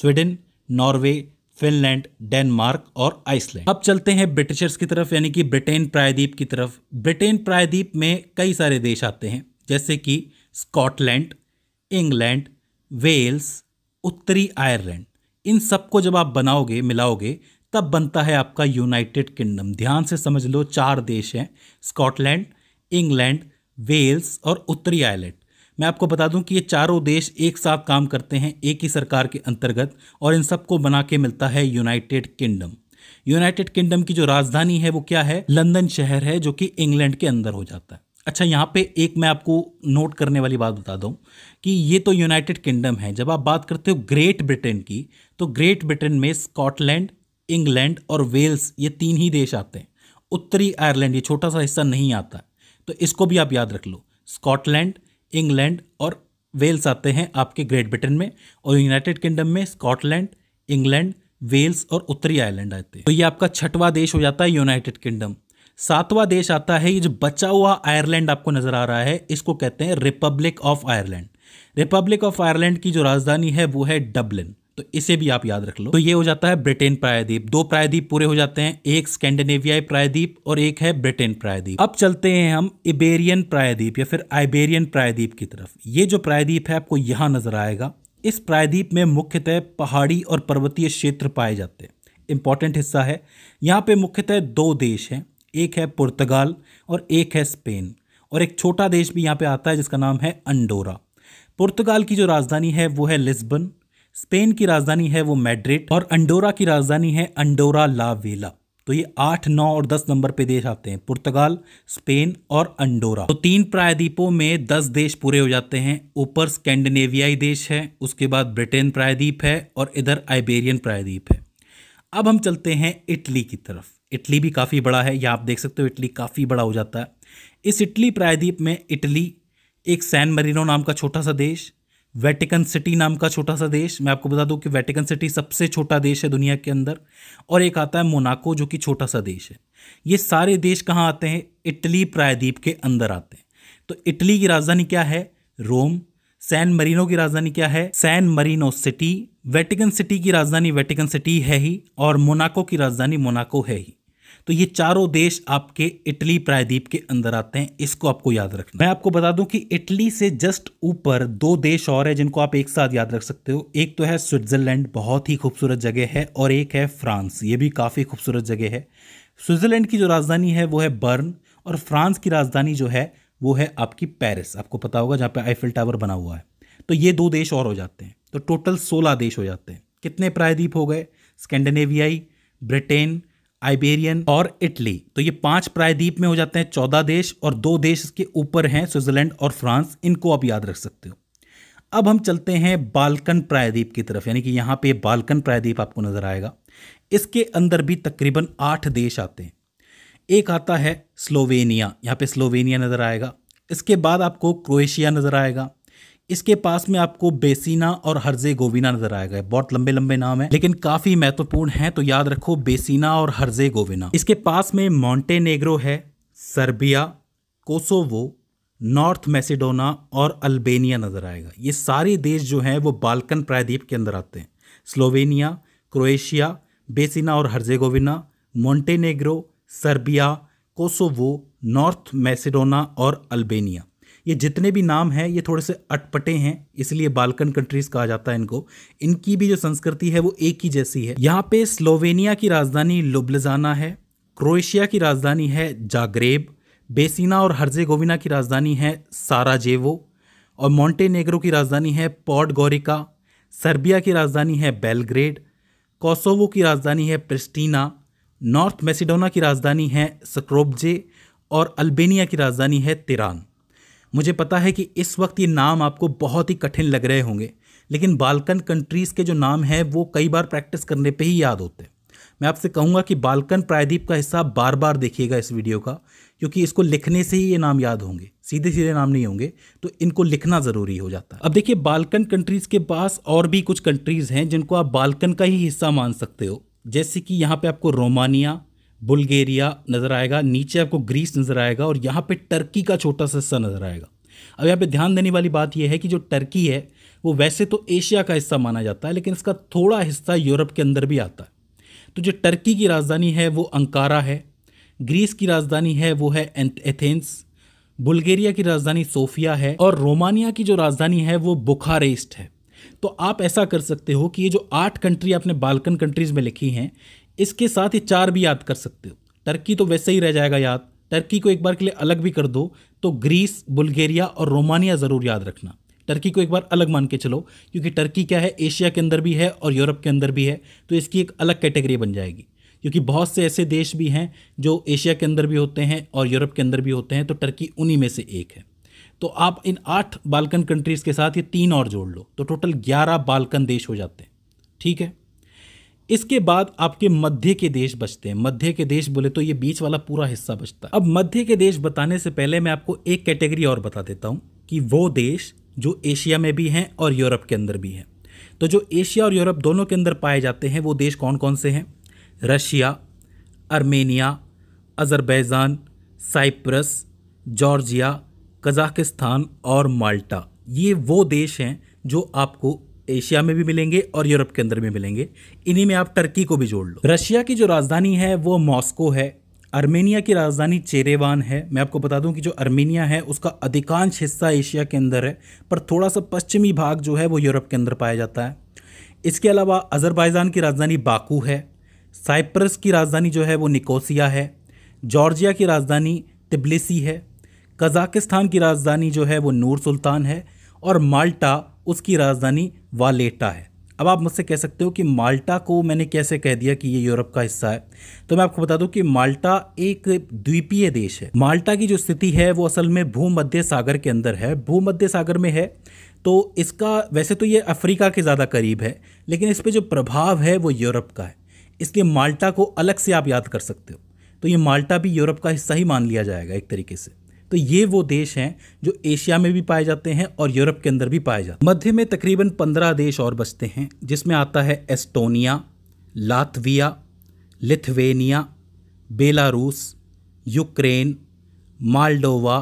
स्वीडन नॉर्वे फिनलैंड डेनमार्क और आइसलैंड अब चलते हैं ब्रिटिशर्स की तरफ यानी कि ब्रिटेन प्रायद्वीप की तरफ ब्रिटेन प्रायद्वीप में कई सारे देश आते हैं जैसे कि स्कॉटलैंड इंग्लैंड वेल्स उत्तरी आयरलैंड इन सबको जब आप बनाओगे मिलाओगे तब बनता है आपका यूनाइटेड किंगडम ध्यान से समझ लो चार देश हैं स्कॉटलैंड इंग्लैंड वेल्स और उत्तरी आयरलैंड मैं आपको बता दूं कि ये चारों देश एक साथ काम करते हैं एक ही सरकार के अंतर्गत और इन सबको बना के मिलता है यूनाइटेड किंगडम यूनाइटेड किंगडम की जो राजधानी है वो क्या है लंदन शहर है जो कि इंग्लैंड के अंदर हो जाता है अच्छा यहाँ पे एक मैं आपको नोट करने वाली बात बता दूँ कि ये तो यूनाइटेड किंगडम है जब आप बात करते हो ग्रेट ब्रिटेन की तो ग्रेट ब्रिटेन में स्कॉटलैंड इंग्लैंड और वेल्स ये तीन ही देश आते हैं उत्तरी आयरलैंड ये छोटा सा हिस्सा नहीं आता तो इसको भी आप याद रख लो स्कॉटलैंड इंग्लैंड और वेल्स आते हैं आपके ग्रेट ब्रिटेन में और यूनाइटेड किंगडम में स्कॉटलैंड इंग्लैंड वेल्स और उत्तरी आयरलैंड आते हैं तो ये आपका छठवां देश हो जाता है यूनाइटेड किंगडम सातवां देश आता है ये जो बचा हुआ आयरलैंड आपको नजर आ रहा है इसको कहते हैं Republic of Ireland Republic of Ireland की जो राजधानी है वो है डबलिन तो इसे भी आप याद रख लो तो ये हो जाता है ब्रिटेन प्रायद्वीप दो प्रायद्वीप पूरे हो जाते हैं एक स्कैंडिनेवियाई प्रायद्वीप और एक है ब्रिटेन प्रायद्वीप अब चलते हैं हम इबेरियन प्रायद्वीप या फिर आइबेरियन प्रायद्वीप की तरफ ये जो प्रायद्वीप है आपको यहाँ नजर आएगा इस प्रायद्वीप में मुख्यतः पहाड़ी और पर्वतीय क्षेत्र पाए जाते हैं इंपॉर्टेंट हिस्सा है यहाँ पे मुख्यतः दो देश हैं एक है पुर्तगाल और एक है स्पेन और एक छोटा देश भी यहाँ पे आता है जिसका नाम है अंडोरा पुर्तगाल की जो राजधानी है वो है लिस्बन स्पेन की राजधानी है वो मैड्रिड और अंडोरा की राजधानी है अंडोरा ला वेला तो ये आठ नौ और दस नंबर पे देश आते हैं पुर्तगाल स्पेन और अंडोरा तो तीन प्रायद्वीपों में दस देश पूरे हो जाते हैं ऊपर स्कैंडिनेवियाई देश है उसके बाद ब्रिटेन प्रायद्वीप है और इधर आइबेरियन प्रायद्वीप है अब हम चलते हैं इटली की तरफ इटली भी काफ़ी बड़ा है या आप देख सकते हो इटली काफ़ी बड़ा हो जाता है इस इटली प्रायद्वीप में इटली एक सैन मरीनो नाम का छोटा सा देश वेटिकन सिटी नाम का छोटा सा देश मैं आपको बता दूं कि वेटिकन सिटी सबसे छोटा देश है दुनिया के अंदर और एक आता है मोनाको जो कि छोटा सा देश है ये सारे देश कहाँ आते हैं इटली प्रायद्वीप के अंदर आते हैं तो इटली की राजधानी क्या है रोम सैन मरीनो की राजधानी क्या है San Marino City Vatican City की राजधानी वेटिकन सिटी है ही और मोनाको की राजधानी मोनाको है ही तो ये चारों देश आपके इटली प्रायद्वीप के अंदर आते हैं इसको आपको याद रखना मैं आपको बता दूं कि इटली से जस्ट ऊपर दो देश और हैं जिनको आप एक साथ याद रख सकते हो एक तो है स्विट्जरलैंड बहुत ही खूबसूरत जगह है और एक है फ्रांस ये भी काफ़ी खूबसूरत जगह है स्विट्जरलैंड की जो राजधानी है वो है बर्न और फ्रांस की राजधानी जो है वो है आपकी पेरिस आपको पता होगा जहाँ पे आईफिल टावर बना हुआ है तो ये दो देश और हो जाते हैं तो टोटल सोलह देश हो जाते हैं कितने प्रायद्वीप हो गए स्कैंडिनेवियाई ब्रिटेन आइबेरियन और इटली तो ये पांच प्रायद्वीप में हो जाते हैं चौदह देश और दो देश इसके ऊपर हैं स्विट्जरलैंड और फ्रांस इनको आप याद रख सकते हो अब हम चलते हैं बालकन प्रायद्वीप की तरफ यानी कि यहाँ पे बालकन प्रायद्वीप आपको नजर आएगा इसके अंदर भी तकरीबन आठ देश आते हैं एक आता है स्लोवेनिया यहाँ पे स्लोवेनिया नज़र आएगा इसके बाद आपको क्रोएशिया नज़र आएगा इसके पास में आपको बेसिना और हर्जे गोविना नजर आएगा बहुत लंबे लंबे नाम है लेकिन काफी महत्वपूर्ण है तो याद रखो बेसिना और हर्जे गोविना इसके पास में मॉन्टेनेग्रो है सर्बिया कोसोवो नॉर्थ मैसेडोना और अल्बेनिया नजर आएगा ये सारे देश जो हैं वो बाल्कन प्रायद्वीप के अंदर आते हैं स्लोवेनिया क्रोएशिया बेसिना और Herzegovina Montenegro Serbia Kosovo North Macedonia और अल्बेनिया ये जितने भी नाम हैं ये थोड़े से अटपटे हैं इसलिए बाल्कन कंट्रीज कहा जाता है इनको इनकी भी जो संस्कृति है वो एक ही जैसी है यहाँ पे स्लोवेनिया की राजधानी लुब्लजाना है क्रोएशिया की राजधानी है जागरेब बेसिना और हर्जेगोविना की राजधानी है साराजेवो और मॉन्टेनेग्रो की राजधानी है पॉड सर्बिया की राजधानी है बेलग्रेड कोसोवो की राजधानी है प्रिस्टीना नॉर्थ मैसिडोना की राजधानी है सक्रोबजे और अल्बेनिया की राजधानी है तिरान मुझे पता है कि इस वक्त ये नाम आपको बहुत ही कठिन लग रहे होंगे लेकिन बालकन कंट्रीज़ के जो नाम हैं वो कई बार प्रैक्टिस करने पे ही याद होते हैं मैं आपसे कहूँगा कि बालकन प्रायद्वीप का हिस्सा बार बार देखिएगा इस वीडियो का क्योंकि इसको लिखने से ही ये नाम याद होंगे सीधे सीधे नाम नहीं होंगे तो इनको लिखना ज़रूरी हो जाता है अब देखिए बालकन कंट्रीज़ के पास और भी कुछ कंट्रीज़ हैं जिनको आप बालकन का ही हिस्सा मान सकते हो जैसे कि यहाँ पे आपको रोमानिया बुल्गेरिया नज़र आएगा नीचे आपको ग्रीस नज़र आएगा और यहाँ पे टर्की का छोटा सा हिस्सा नज़र आएगा अब यहाँ पे ध्यान देने वाली बात यह है कि जो टर्की है वो वैसे तो एशिया का हिस्सा माना जाता है लेकिन इसका थोड़ा हिस्सा यूरोप के अंदर भी आता है तो जो टर्की की राजधानी है वो अंकारा है ग्रीस की राजधानी है वो है एथेंस बुल्गेरिया की राजधानी सोफिया है और रोमानिया की जो राजधानी है वो बुखारेस्ट है तो आप ऐसा कर सकते हो कि ये जो आठ कंट्री आपने बाल्कन कंट्रीज़ में लिखी हैं इसके साथ ही चार भी याद कर सकते हो टर्की तो वैसे ही रह जाएगा याद टर्की को एक बार के लिए अलग भी कर दो तो ग्रीस बुल्गेरिया और रोमानिया ज़रूर याद रखना टर्की को एक बार अलग मान के चलो क्योंकि टर्की क्या है एशिया के अंदर भी है और यूरोप के अंदर भी है तो इसकी एक अलग कैटेगरी बन जाएगी क्योंकि बहुत से ऐसे देश भी हैं जो एशिया के अंदर भी होते हैं और यूरोप के अंदर भी होते हैं तो टर्की उन्हीं में से एक है तो आप इन आठ बालकन कंट्रीज़ के साथ ये तीन और जोड़ लो तो टोटल ग्यारह बालकन देश हो जाते हैं ठीक है इसके बाद आपके मध्य के देश बचते हैं मध्य के देश बोले तो ये बीच वाला पूरा हिस्सा बचता है अब मध्य के देश बताने से पहले मैं आपको एक कैटेगरी और बता देता हूँ कि वो देश जो एशिया में भी हैं और यूरोप के अंदर भी हैं तो जो एशिया और यूरोप दोनों के अंदर पाए जाते हैं वो देश कौन कौन से हैं Russia Armenia Azerbaijan Cyprus Georgia Kazakhstan और माल्टा ये वो देश हैं जो आपको एशिया में भी मिलेंगे और यूरोप के अंदर भी मिलेंगे इन्हीं में आप टर्की को भी जोड़ लो रशिया की जो राजधानी है वो मॉस्को है अर्मेनिया की राजधानी चेरेवान है मैं आपको बता दूं कि जो अर्मेनिया है उसका अधिकांश हिस्सा एशिया के अंदर है पर थोड़ा सा पश्चिमी भाग जो है वो यूरोप के अंदर पाया जाता है इसके अलावा अजरबैजान की राजधानी बाकू है साइप्रस की राजधानी जो है वो निकोसिया है जॉर्जिया की राजधानी तिबलिसी है कजाकिस्तान की राजधानी जो है वो नूर सुल्तान है और माल्टा उसकी राजधानी वालेटा है अब आप मुझसे कह सकते हो कि माल्टा को मैंने कैसे कह दिया कि ये यूरोप का हिस्सा है तो मैं आपको बता दूं कि माल्टा एक द्वीपीय देश है माल्टा की जो स्थिति है वो असल में भूमध्य सागर के अंदर है भूमध्य सागर में है तो इसका वैसे तो ये अफ्रीका के ज़्यादा करीब है लेकिन इस पर जो प्रभाव है वो यूरोप का है इसलिए माल्टा को अलग से आप याद कर सकते हो तो ये माल्टा भी यूरोप का हिस्सा ही मान लिया जाएगा एक तरीके से तो ये वो देश हैं जो एशिया में भी पाए जाते हैं और यूरोप के अंदर भी पाए जाते हैं मध्य में तकरीबन पंद्रह देश और बसते हैं जिसमें आता है Estonia Latvia Lithuania Belarus Ukraine Moldova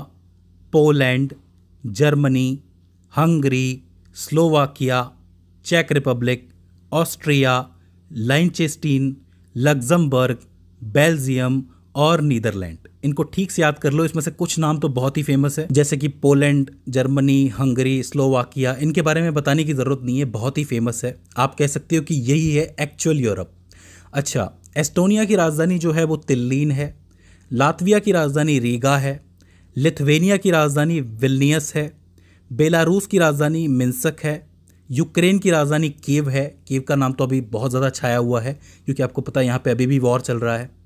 Poland Germany Hungary Slovakia चेक Republic Austria Liechtenstein Luxembourg Belgium और नीदरलैंड इनको ठीक से याद कर लो इसमें से कुछ नाम तो बहुत ही फेमस है जैसे कि पोलैंड जर्मनी हंगरी स्लोवाकिया इनके बारे में बताने की ज़रूरत नहीं है बहुत ही फेमस है आप कह सकते हो कि यही है एक्चुअल यूरोप अच्छा एस्टोनिया की राजधानी जो है वो तिल्लीन है लातविया की राजधानी रीगा है लिथवेनिया की राजधानी विलनियस है बेलारूस की राजधानी मिन्सक है यूक्रेन की राजधानी केव है केव का नाम तो अभी बहुत ज़्यादा छाया हुआ है क्योंकि आपको पता है यहाँ पे अभी भी वॉर चल रहा है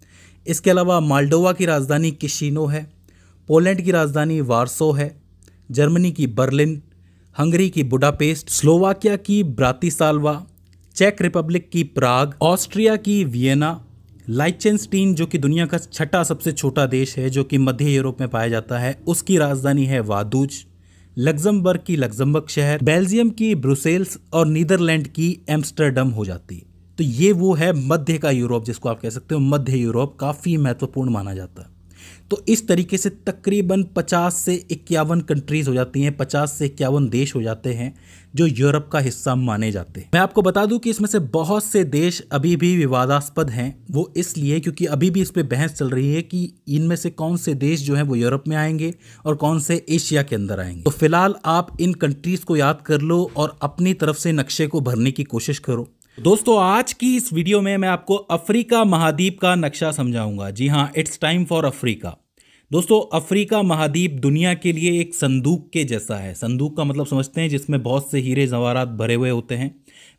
इसके अलावा माल्डोवा की राजधानी किशिनो है पोलैंड की राजधानी वारसो है जर्मनी की बर्लिन हंगरी की बुडापेस्ट स्लोवाकिया की ब्रातिसालवा चेक रिपब्लिक की प्राग ऑस्ट्रिया की वियना लाइचेंस्टीन जो कि दुनिया का छठा सबसे छोटा देश है जो कि मध्य यूरोप में पाया जाता है उसकी राजधानी है वादूज लग्जमबर्ग की लग्जमबर्ग शहर बेल्जियम की ब्रुसेल्स और नीदरलैंड की एम्स्टर्डम हो जाती है तो ये वो है मध्य का यूरोप जिसको आप कह सकते हो मध्य यूरोप काफ़ी महत्वपूर्ण माना जाता है तो इस तरीके से तकरीबन 50 से इक्यावन कंट्रीज़ हो जाती हैं 50 से इक्यावन देश हो जाते हैं जो यूरोप का हिस्सा माने जाते हैं मैं आपको बता दूं कि इसमें से बहुत से देश अभी भी विवादास्पद हैं वो इसलिए क्योंकि अभी भी इस पर बहस चल रही है कि इनमें से कौन से देश जो हैं वो यूरोप में आएंगे और कौन से एशिया के अंदर आएंगे तो फिलहाल आप इन कंट्रीज़ को याद कर लो और अपनी तरफ से नक्शे को भरने की कोशिश करो दोस्तों आज की इस वीडियो में मैं आपको अफ्रीका महाद्वीप का नक्शा समझाऊंगा जी हाँ इट्स टाइम फॉर अफ्रीका दोस्तों अफ्रीका महाद्वीप दुनिया के लिए एक संदूक के जैसा है संदूक का मतलब समझते हैं जिसमें बहुत से हीरे जवाहरात भरे हुए होते हैं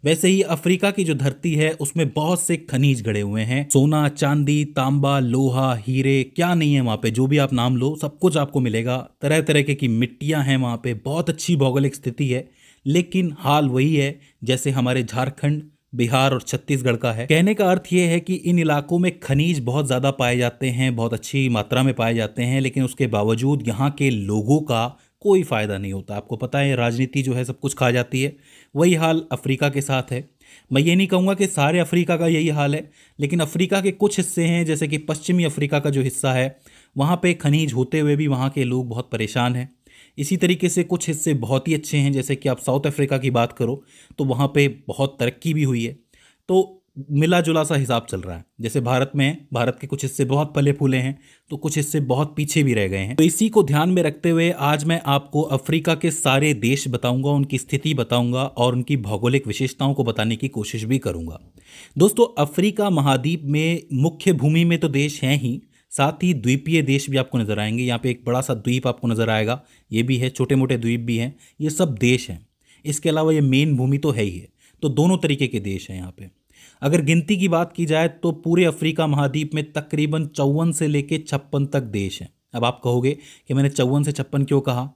वैसे ही अफ्रीका की जो धरती है उसमें बहुत से खनिज गड़े हुए हैं सोना चांदी तांबा लोहा हीरे क्या नहीं है वहाँ पे जो भी आप नाम लो सब कुछ आपको मिलेगा तरह तरह के की मिट्टियाँ हैं वहाँ पे बहुत अच्छी भौगोलिक स्थिति है लेकिन हाल वही है जैसे हमारे झारखंड बिहार और छत्तीसगढ़ का है कहने का अर्थ ये है कि इन इलाकों में खनिज बहुत ज़्यादा पाए जाते हैं बहुत अच्छी मात्रा में पाए जाते हैं लेकिन उसके बावजूद यहाँ के लोगों का कोई फ़ायदा नहीं होता आपको पता है राजनीति जो है सब कुछ खा जाती है वही हाल अफ्रीका के साथ है मैं ये नहीं कहूँगा कि सारे अफ्रीका का यही हाल है लेकिन अफ्रीका के कुछ हिस्से हैं जैसे कि पश्चिमी अफ्रीका का जो हिस्सा है वहाँ पे खनिज होते हुए भी वहाँ के लोग बहुत परेशान हैं इसी तरीके से कुछ हिस्से बहुत ही अच्छे हैं जैसे कि आप साउथ अफ्रीका की बात करो तो वहाँ पे बहुत तरक्की भी हुई है तो मिला जुला सा हिसाब चल रहा है जैसे भारत में भारत के कुछ हिस्से बहुत फले फूले हैं तो कुछ हिस्से बहुत पीछे भी रह गए हैं तो इसी को ध्यान में रखते हुए आज मैं आपको अफ्रीका के सारे देश बताऊंगा उनकी स्थिति बताऊंगा और उनकी भौगोलिक विशेषताओं को बताने की कोशिश भी करूंगा दोस्तों अफ्रीका महाद्वीप में मुख्य भूमि में तो देश हैं ही साथ ही द्वीपीय देश भी आपको नज़र आएंगे यहाँ पे एक बड़ा सा द्वीप आपको नज़र आएगा ये भी है छोटे मोटे द्वीप भी हैं ये सब देश हैं इसके अलावा ये मेन भूमि तो है ही है तो दोनों तरीके के देश हैं यहाँ पे अगर गिनती की बात की जाए तो पूरे अफ्रीका महाद्वीप में तकरीबन चौवन से लेके छप्पन तक देश हैं अब आप कहोगे कि मैंने चौवन से छप्पन क्यों कहा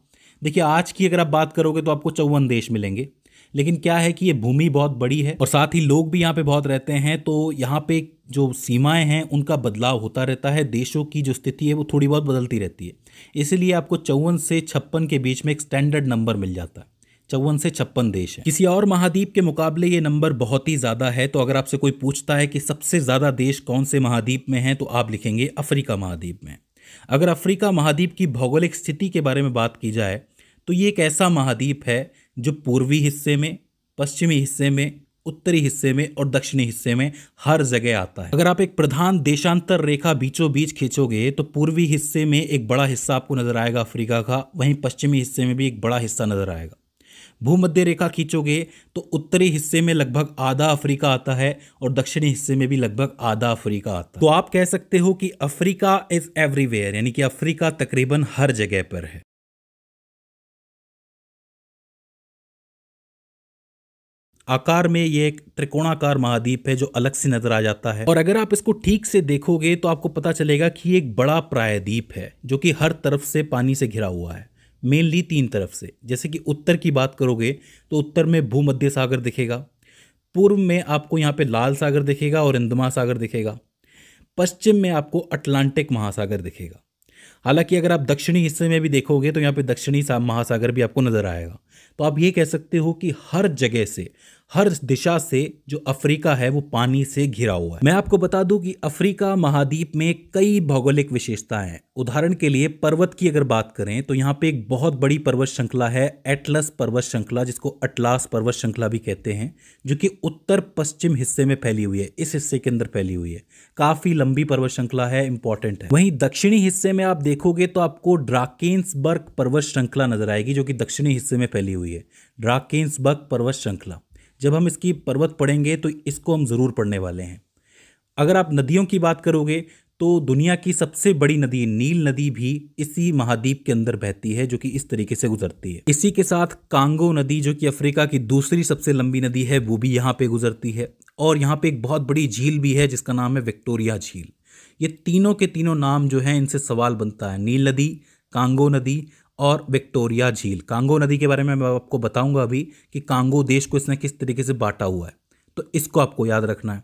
देखिए आज की अगर आप बात करोगे तो आपको चौवन देश मिलेंगे लेकिन क्या है कि ये भूमि बहुत बड़ी है और साथ ही लोग भी यहाँ पे बहुत रहते हैं तो यहाँ पे जो सीमाएं हैं उनका बदलाव होता रहता है देशों की जो स्थिति है वो थोड़ी बहुत बदलती रहती है इसलिए आपको चौवन से छप्पन के बीच में एक स्टैंडर्ड नंबर मिल जाता है चौवन से छप्पन देश है किसी और महाद्वीप के मुकाबले ये नंबर बहुत ही ज़्यादा है तो अगर आपसे कोई पूछता है कि सबसे ज़्यादा देश कौन से महाद्वीप में हैं तो आप लिखेंगे अफ्रीका महाद्वीप में अगर अफ्रीका महाद्वीप की भौगोलिक स्थिति के बारे में बात की जाए तो ये एक ऐसा महाद्वीप है जो पूर्वी हिस्से में पश्चिमी हिस्से में उत्तरी हिस्से में और दक्षिणी हिस्से में हर जगह आता है अगर आप एक प्रधान देशांतर रेखा बीचों बीच खींचोगे तो पूर्वी हिस्से में एक बड़ा हिस्सा आपको नजर आएगा अफ्रीका का वहीं पश्चिमी हिस्से में भी एक बड़ा हिस्सा नजर आएगा भूमध्य रेखा खींचोगे तो उत्तरी हिस्से में लगभग आधा अफ्रीका आता है और दक्षिणी हिस्से में भी लगभग आधा अफ्रीका आता है तो आप कह सकते हो कि अफ्रीका इज एवरीवेयर यानी कि अफ्रीका तकरीबन हर जगह पर है आकार में ये एक त्रिकोणाकार महाद्वीप है जो अलग से नजर आ जाता है और अगर आप इसको ठीक से देखोगे तो आपको पता चलेगा कि एक बड़ा प्रायद्वीप है जो कि हर तरफ से पानी से घिरा हुआ है मेनली तीन तरफ से जैसे कि उत्तर की बात करोगे तो उत्तर में भूमध्य सागर दिखेगा पूर्व में आपको यहाँ पे लाल सागर दिखेगा और इंदमा सागर दिखेगा पश्चिम में आपको अटलांटिक महासागर दिखेगा हालांकि अगर आप दक्षिणी हिस्से में भी देखोगे तो यहाँ पे दक्षिणी महासागर भी आपको नज़र आएगा तो आप ये कह सकते हो कि हर जगह से हर दिशा से जो अफ्रीका है वो पानी से घिरा हुआ है मैं आपको बता दूं कि अफ्रीका महाद्वीप में कई भौगोलिक विशेषताएं हैं उदाहरण के लिए पर्वत की अगर बात करें तो यहाँ पे एक बहुत बड़ी पर्वत श्रृंखला है एटलस पर्वत श्रृंखला जिसको अटलास पर्वत श्रृंखला भी कहते हैं जो कि उत्तर पश्चिम हिस्से में फैली हुई है इस हिस्से के अंदर फैली हुई है काफ़ी लंबी पर्वत श्रृंखला है इंपॉर्टेंट है वहीं दक्षिणी हिस्से में आप देखोगे तो आपको ड्राकेन्सबर्ग पर्वत श्रृंखला नजर आएगी जो कि दक्षिणी हिस्से में फैली हुई है ड्राकेन्सबर्ग पर्वत श्रृंखला जब हम इसकी पर्वत पढ़ेंगे तो इसको हम ज़रूर पढ़ने वाले हैं अगर आप नदियों की बात करोगे तो दुनिया की सबसे बड़ी नदी नील नदी भी इसी महाद्वीप के अंदर बहती है जो कि इस तरीके से गुजरती है इसी के साथ कांगो नदी जो कि अफ्रीका की दूसरी सबसे लंबी नदी है वो भी यहाँ पे गुजरती है और यहाँ पे एक बहुत बड़ी झील भी है जिसका नाम है विक्टोरिया झील ये तीनों के तीनों नाम जो हैं इनसे सवाल बनता है नील नदी कांगो नदी और विक्टोरिया झील कांगो नदी के बारे में मैं आपको बताऊंगा अभी कि कांगो देश को इसने किस तरीके से बांटा हुआ है तो इसको आपको याद रखना है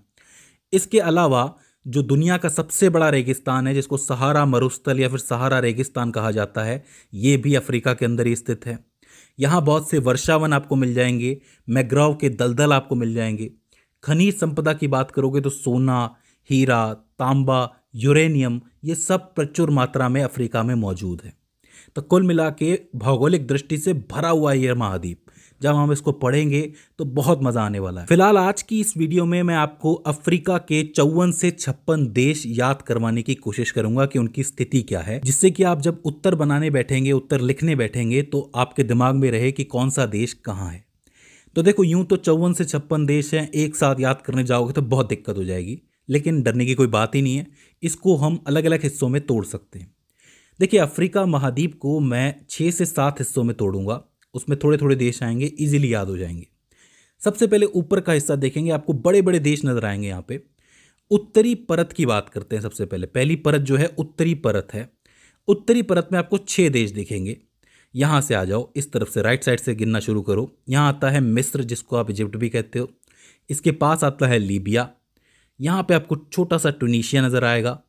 इसके अलावा जो दुनिया का सबसे बड़ा रेगिस्तान है जिसको सहारा मरुस्थल या फिर सहारा रेगिस्तान कहा जाता है ये भी अफ्रीका के अंदर ही स्थित है यहाँ बहुत से वर्षावन आपको मिल जाएंगे मैग्राव के दलदल आपको मिल जाएंगे खनिज संपदा की बात करोगे तो सोना हीरा तांबा यूरेनियम ये सब प्रचुर मात्रा में अफ्रीका में मौजूद है तो कुल मिला के भौगोलिक दृष्टि से भरा हुआ यह महाद्वीप जब हम इसको पढ़ेंगे तो बहुत मज़ा आने वाला है फिलहाल आज की इस वीडियो में मैं आपको अफ्रीका के चौवन से छप्पन देश याद करवाने की कोशिश करूंगा कि उनकी स्थिति क्या है जिससे कि आप जब उत्तर बनाने बैठेंगे उत्तर लिखने बैठेंगे तो आपके दिमाग में रहे कि कौन सा देश कहाँ है तो देखो यूं तो चौवन से छप्पन देश हैं एक साथ याद करने जाओगे तो बहुत दिक्कत हो जाएगी लेकिन डरने की कोई बात ही नहीं है इसको हम अलग अलग हिस्सों में तोड़ सकते हैं देखिए अफ्रीका महाद्वीप को मैं छः से सात हिस्सों में तोड़ूंगा उसमें थोड़े थोड़े देश आएंगे इजीली याद हो जाएंगे सबसे पहले ऊपर का हिस्सा देखेंगे आपको बड़े बड़े देश नज़र आएंगे यहाँ पे उत्तरी परत की बात करते हैं सबसे पहले पहली परत जो है उत्तरी परत है उत्तरी परत में आपको छः देश देखेंगे यहाँ से आ जाओ इस तरफ से राइट साइड से गिनना शुरू करो यहाँ आता है मिस्र जिसको आप इजिप्ट भी कहते हो इसके पास आता है लीबिया यहाँ पे आपको छोटा सा टूनीशिया नज़र आएगा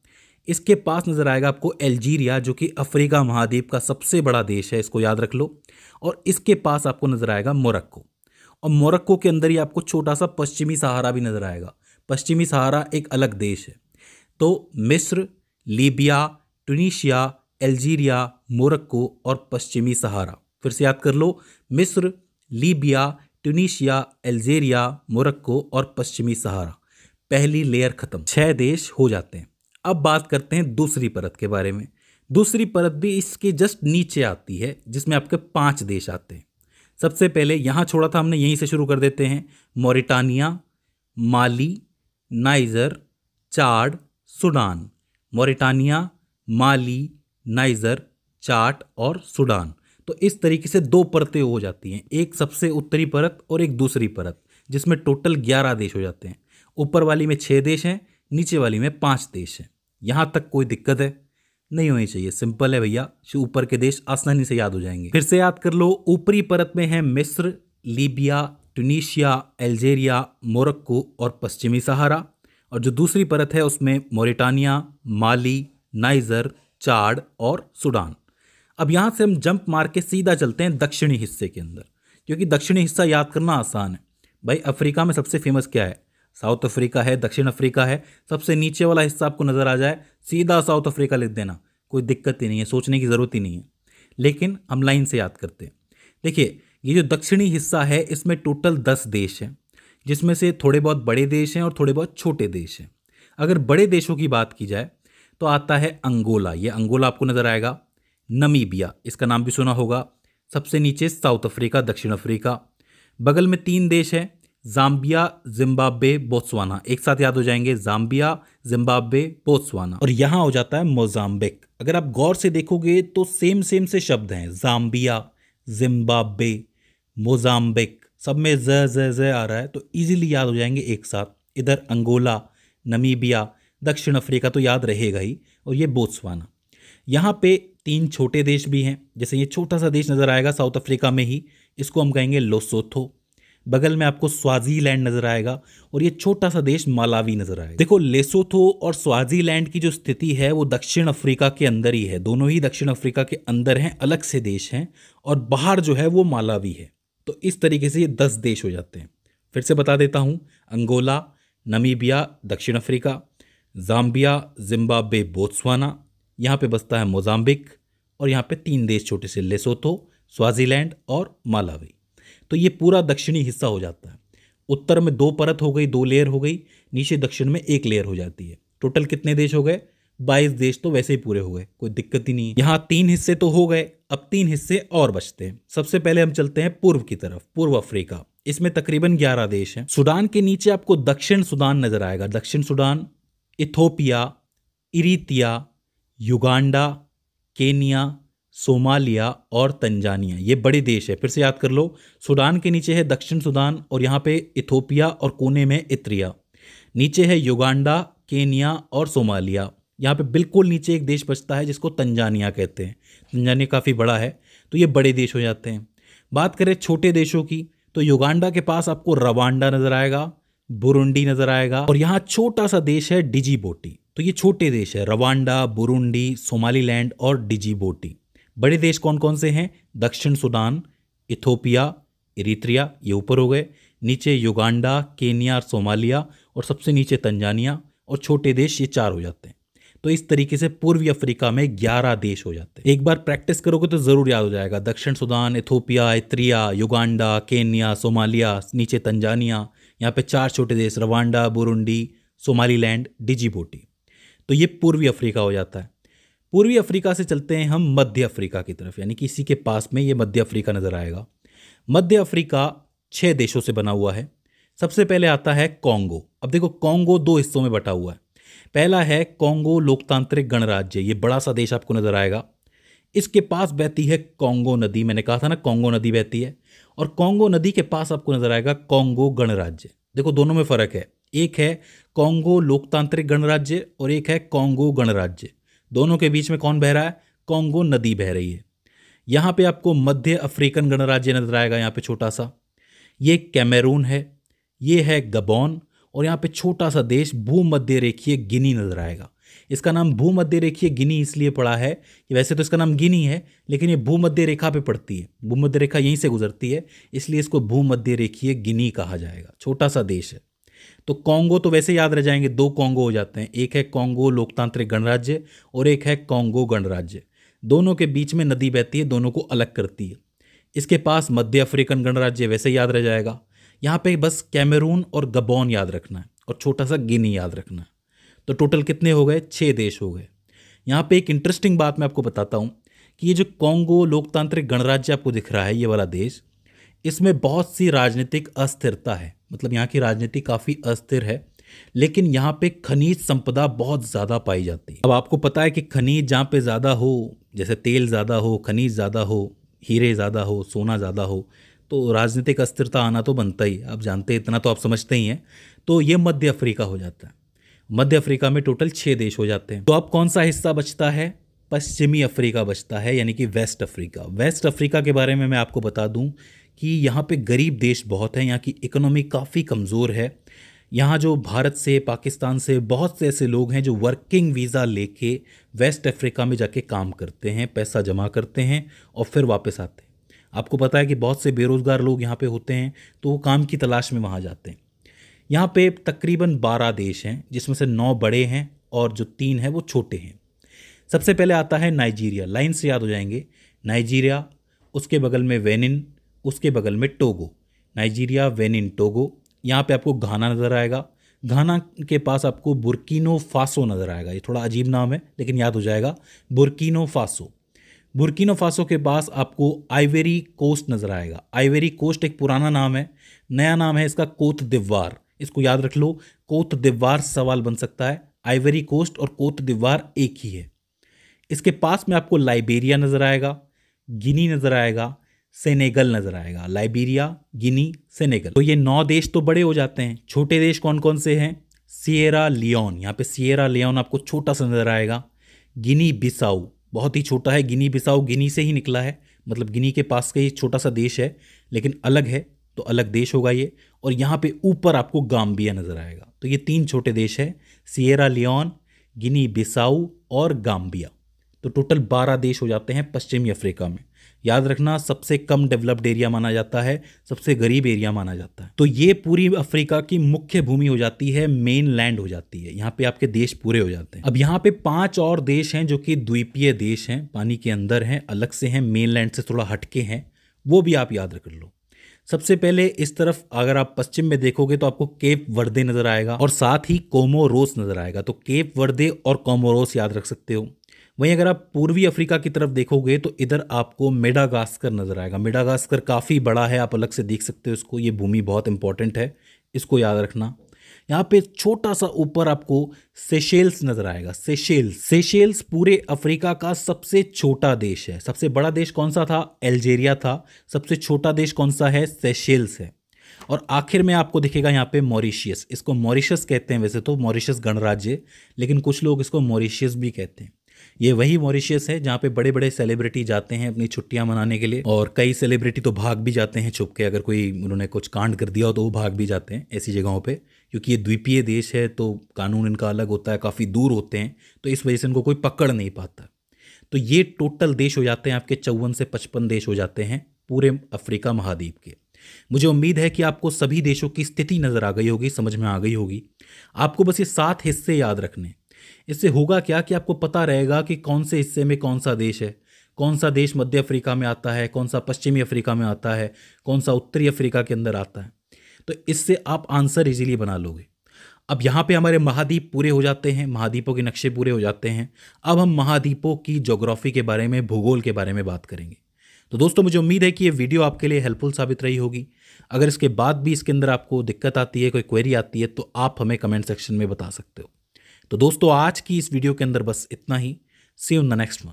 इसके पास नज़र आएगा आपको अल्जीरिया जो कि अफ्रीका महाद्वीप का सबसे बड़ा देश है इसको याद रख लो और इसके पास आपको नज़र आएगा मोरक्को और मोरक्को के अंदर ही आपको छोटा सा पश्चिमी सहारा भी नज़र आएगा पश्चिमी सहारा एक अलग देश है तो मिस्र लीबिया ट्यूनिशिया अल्जीरिया मोरक्को और पश्चिमी सहारा फिर से याद कर लो मिस्र लीबिया ट्यूनिशिया अल्जेरिया मोरक्को और पश्चिमी सहारा पहली लेयर ख़त्म छः देश हो जाते हैं अब बात करते हैं दूसरी परत के बारे में दूसरी परत भी इसके जस्ट नीचे आती है जिसमें आपके पांच देश आते हैं सबसे पहले यहाँ छोड़ा था हमने यहीं से शुरू कर देते हैं Mauritania Mali Niger Chad Sudan Mauritania Mali Niger Chad और सूडान तो इस तरीके से दो परतें हो जाती हैं एक सबसे उत्तरी परत और एक दूसरी परत जिसमें टोटल ग्यारह देश हो जाते हैं ऊपर वाली में छः देश हैं नीचे वाली में पाँच देश हैं यहाँ तक कोई दिक्कत है नहीं होनी चाहिए सिंपल है भैया ऊपर के देश आसानी से याद हो जाएंगे फिर से याद कर लो ऊपरी परत में है मिस्र लीबिया ट्यूनिशिया अल्जेरिया मोरक्को और पश्चिमी सहारा और जो दूसरी परत है उसमें मोरिटानिया माली नाइजर चाड और सूडान अब यहाँ से हम जंप मार के सीधा चलते हैं दक्षिणी हिस्से के अंदर क्योंकि दक्षिणी हिस्सा याद करना आसान है भाई अफ्रीका में सबसे फेमस क्या है साउथ अफ्रीका है दक्षिण अफ्रीका है सबसे नीचे वाला हिस्सा आपको नज़र आ जाए सीधा साउथ अफ्रीका लिख देना कोई दिक्कत ही नहीं है सोचने की ज़रूरत ही नहीं है लेकिन हम लाइन से याद करते हैं देखिए ये जो दक्षिणी हिस्सा है इसमें टोटल दस देश हैं जिसमें से थोड़े बहुत बड़े देश हैं और थोड़े बहुत छोटे देश हैं अगर बड़े देशों की बात की जाए तो आता है अंगोला ये अंगोला आपको नज़र आएगा नमीबिया इसका नाम भी सुना होगा सबसे नीचे साउथ अफ्रीका दक्षिण अफ्रीका बगल में तीन देश हैं जाम्बिया जिम्बाब्वे बोत्सवाना एक साथ याद हो जाएंगे जाम्बिया जिम्बाब्वे बोत्सवाना और यहाँ हो जाता है मोजाम्बिक अगर आप गौर से देखोगे तो सेम सेम से शब्द हैं जाम्बिया जिम्बाब्वे मोजाम्बिक सब में ज ज ज आ रहा है तो इजीली याद हो जाएंगे एक साथ इधर अंगोला नमीबिया दक्षिण अफ्रीका तो याद रहेगा ही और ये बोत्सवाना यहाँ पे तीन छोटे देश भी हैं जैसे ये छोटा सा देश नज़र आएगा साउथ अफ्रीका में ही इसको हम कहेंगे लोसोथो बगल में आपको स्वाजीलैंड नजर आएगा और ये छोटा सा देश मालावी नजर आएगा देखो लेसोथो और स्वाजीलैंड की जो स्थिति है वो दक्षिण अफ्रीका के अंदर ही है दोनों ही दक्षिण अफ्रीका के अंदर हैं अलग से देश हैं और बाहर जो है वो मालावी है तो इस तरीके से ये दस देश हो जाते हैं फिर से बता देता हूँ अंगोला नमीबिया दक्षिण अफ्रीका जाम्बिया जिम्बाब्वे बोत्सवाना यहाँ पे बसता है मोजाम्बिक और यहाँ पे तीन देश छोटे से लेसोथो स्वाजीलैंड और मालावी तो ये पूरा दक्षिणी हिस्सा हो जाता है उत्तर में दो परत हो गई दो लेयर हो गई नीचे दक्षिण में एक लेयर हो जाती है टोटल कितने देश हो गए बाईस देश तो वैसे ही पूरे हो गए कोई दिक्कत ही नहीं यहाँ तीन हिस्से तो हो गए अब तीन हिस्से और बचते हैं सबसे पहले हम चलते हैं पूर्व की तरफ पूर्व अफ्रीका इसमें तकरीबन ग्यारह देश हैं सूडान के नीचे आपको दक्षिण सूडान नजर आएगा दक्षिण Sudan Ethiopia Eritrea Uganda Kenya Somalia और तंजानिया ये बड़े देश है फिर से याद कर लो सूडान के नीचे है दक्षिण सूडान और यहाँ पे इथोपिया और कोने में इत्रिया नीचे है युगांडा केनिया और सोमालिया यहाँ पे बिल्कुल नीचे एक देश बचता है जिसको तंजानिया कहते हैं तंजानिया काफ़ी बड़ा है तो ये बड़े देश हो जाते हैं बात करें छोटे देशों की तो युगांडा के पास आपको रवांडा नज़र आएगा बुरुंडी नज़र आएगा और यहाँ छोटा सा देश है डिजीबोटी तो ये छोटे देश है रवांडा बुरुंडी सोमालीलैंड और डिजीबोटी बड़े देश कौन कौन से हैं दक्षिण सूडान इथोपिया इरित्रिया ये ऊपर हो गए नीचे युगांडा केनिया और सोमालिया और सबसे नीचे तंजानिया और छोटे देश ये चार हो जाते हैं तो इस तरीके से पूर्वी अफ्रीका में ग्यारह देश हो जाते हैं एक बार प्रैक्टिस करोगे तो ज़रूर याद हो जाएगा दक्षिण Sudan Ethiopia Eritrea Uganda Kenya Somalia नीचे तंजानिया यहाँ पे चार छोटे देश रवांडा बुरुंडी सोमालीलैंड डिजीबोटी तो ये पूर्वी अफ्रीका हो जाता है पूर्वी अफ्रीका से चलते हैं हम मध्य अफ्रीका की तरफ यानी कि इसी के पास में ये मध्य अफ्रीका नज़र आएगा मध्य अफ्रीका छः देशों से बना हुआ है सबसे पहले आता है कॉन्गो अब देखो कॉन्गो दो हिस्सों में बटा हुआ है पहला है कॉन्गो लोकतांत्रिक गणराज्य ये बड़ा सा देश आपको नज़र आएगा इसके पास बहती है कॉन्गो नदी मैंने कहा था ना कॉन्गो नदी बहती है और कॉन्गो नदी के पास आपको नज़र आएगा कॉन्गो गणराज्य देखो दोनों में फ़र्क है एक है कॉन्गो लोकतांत्रिक गणराज्य और एक है कॉन्गो गणराज्य दोनों के बीच में कौन बह रहा है कॉन्गो नदी बह रही है यहाँ पे आपको मध्य अफ्रीकन गणराज्य नजर आएगा यहाँ पे छोटा सा ये कैमेरून है ये है गबौन और यहाँ पे छोटा सा देश भूमध्य रेखीय गिनी नजर आएगा इसका नाम भूमध्य रेखीय गिनी इसलिए पड़ा है कि वैसे तो इसका नाम गिनी है लेकिन ये भूमध्य रेखा पे पड़ती है भूमध्य रेखा यहीं से गुजरती है इसलिए इसको भूमध्य रेखीय गिनी कहा जाएगा छोटा सा देश है तो कांगो तो वैसे याद रह जाएंगे दो कांगो हो जाते हैं एक है कांगो लोकतांत्रिक गणराज्य और एक है कांगो गणराज्य दोनों के बीच में नदी बहती है दोनों को अलग करती है इसके पास मध्य अफ्रीकन गणराज्य वैसे याद रह जाएगा यहाँ पे बस कैमरून और गबौन याद रखना है और छोटा सा गिनी याद रखना है तो टोटल कितने हो गए छः देश हो गए यहाँ पे एक इंटरेस्टिंग बात मैं आपको बताता हूँ कि ये जो कांगो लोकतांत्रिक गणराज्य आपको दिख रहा है ये वाला देश इसमें बहुत सी राजनीतिक अस्थिरता है मतलब यहाँ की राजनीति काफ़ी अस्थिर है लेकिन यहाँ पे खनिज संपदा बहुत ज़्यादा पाई जाती है अब आपको पता है कि खनिज जहाँ पे ज़्यादा हो जैसे तेल ज़्यादा हो खनिज ज़्यादा हो हीरे ज़्यादा हो सोना ज़्यादा हो तो राजनीतिक अस्थिरता आना तो बनता ही आप जानते इतना तो आप समझते ही हैं तो ये मध्य अफ्रीका हो जाता है मध्य अफ्रीका में टोटल छः देश हो जाते हैं तो अब कौन सा हिस्सा बचता है पश्चिमी अफ्रीका बचता है यानी कि वेस्ट अफ्रीका वेस्ट अफ्रीका के बारे में मैं आपको बता दूं कि यहाँ पे गरीब देश बहुत हैं यहाँ की इकोनॉमी काफ़ी कमज़ोर है यहाँ जो भारत से पाकिस्तान से बहुत से ऐसे लोग हैं जो वर्किंग वीज़ा लेके वेस्ट अफ्रीका में जाके काम करते हैं पैसा जमा करते हैं और फिर वापस आते हैं आपको पता है कि बहुत से बेरोज़गार लोग यहाँ पे होते हैं तो वो काम की तलाश में वहाँ जाते हैं यहाँ पे तकरीबन बारह देश हैं जिसमें से नौ बड़े हैं और जो तीन हैं वो छोटे हैं सबसे पहले आता है नाइजीरिया लाइन से याद हो जाएंगे नाइजीरिया उसके बगल में वेनिन उसके बगल में Togo Nigeria Benin Togo यहाँ पे आपको घाना नज़र आएगा घाना के पास आपको बुरकिनो फासो नज़र आएगा ये थोड़ा अजीब नाम है लेकिन याद हो जाएगा बुरकिनो फासो बुरकिनो फासो के पास आपको आइवेरी कोस्ट नज़र आएगा आइवेरी कोस्ट एक पुराना नाम है नया नाम है इसका कोत दिवार इसको याद रख लो कोत दिवार सवाल बन सकता है आइवेरी कोस्ट और कोत दिवार एक ही है इसके पास में आपको लाइबेरिया नज़र आएगा गिनी नज़र आएगा सेनेगल नजर आएगा लाइबीरिया गिनी सेनेगल तो ये नौ देश तो बड़े हो जाते हैं छोटे देश कौन कौन से हैं सियरा लियोन यहाँ पे सियरा लियोन आपको छोटा सा नजर आएगा गिनी बिसाऊ बहुत ही छोटा है गिनी बिसाऊ गिनी से ही निकला है मतलब गिनी के पास का ये छोटा सा देश है लेकिन अलग है तो अलग देश होगा ये और यहाँ पे ऊपर आपको गाम्बिया नज़र आएगा तो ये तीन छोटे देश हैं सियरा लियोन गिनी बिसाऊ और गाम्बिया तो टोटल बारह देश हो जाते हैं पश्चिमी अफ्रीका में याद रखना सबसे कम डेवलप्ड एरिया माना जाता है सबसे गरीब एरिया माना जाता है तो ये पूरी अफ्रीका की मुख्य भूमि हो जाती है मेन लैंड हो जाती है यहाँ पे आपके देश पूरे हो जाते हैं अब यहाँ पे पांच और देश हैं जो कि द्वीपीय देश हैं पानी के अंदर हैं अलग से हैं मेन लैंड से थोड़ा हटके हैं वो भी आप याद रख लो सबसे पहले इस तरफ अगर आप पश्चिम में देखोगे तो आपको केप वर्दे नजर आएगा और साथ ही कोमोरोस नजर आएगा तो केप वर्दे और कोमोरोस याद रख सकते हो वहीं अगर आप पूर्वी अफ्रीका की तरफ देखोगे तो इधर आपको मेडागास्कर नज़र आएगा मेडागास्कर काफ़ी बड़ा है आप अलग से देख सकते हो इसको ये भूमि बहुत इंपॉर्टेंट है इसको याद रखना यहाँ पे छोटा सा ऊपर आपको सेशेल्स नज़र आएगा सेशेल्स सेशेल्स पूरे अफ्रीका का सबसे छोटा देश है सबसे बड़ा देश कौन सा था अल्जेरिया था सबसे छोटा देश कौन सा है सेशेल्स है और आखिर में आपको दिखेगा यहाँ पे मॉरिशियस इसको मॉरिशस कहते हैं वैसे तो मॉरिशस गणराज्य लेकिन कुछ लोग इसको मॉरिशियस भी कहते हैं ये वही मॉरिशियस है जहाँ पे बड़े बड़े सेलिब्रिटी जाते हैं अपनी छुट्टियां मनाने के लिए और कई सेलिब्रिटी तो भाग भी जाते हैं छुप के अगर कोई उन्होंने कुछ कांड कर दिया हो तो वो भाग भी जाते हैं ऐसी जगहों पर क्योंकि ये द्वीपीय देश है तो कानून इनका अलग होता है काफ़ी दूर होते हैं तो इस वजह से इनको कोई पकड़ नहीं पाता तो ये टोटल देश हो जाते हैं आपके चौवन से पचपन देश हो जाते हैं पूरे अफ्रीका महाद्वीप के मुझे उम्मीद है कि आपको सभी देशों की स्थिति नज़र आ गई होगी समझ में आ गई होगी आपको बस ये सात हिस्से याद रखने इससे होगा क्या कि आपको पता रहेगा कि कौन से हिस्से में कौन सा देश है कौन सा देश मध्य अफ्रीका में आता है कौन सा पश्चिमी अफ्रीका में आता है कौन सा उत्तरी अफ्रीका के अंदर आता है तो इससे आप आंसर इजीली बना लोगे अब यहाँ पे हमारे महाद्वीप पूरे हो जाते हैं महाद्वीपों के नक्शे पूरे हो जाते हैं अब हम महाद्वीपों की जोग्राफ़ी के बारे में भूगोल के बारे में बात करेंगे तो दोस्तों मुझे उम्मीद है कि ये वीडियो आपके लिए हेल्पफुल साबित रही होगी अगर इसके बाद भी इसके अंदर आपको दिक्कत आती है कोई क्वेरी आती है तो आप हमें कमेंट सेक्शन में बता सकते हो तो दोस्तों आज की इस वीडियो के अंदर बस इतना ही see in the next one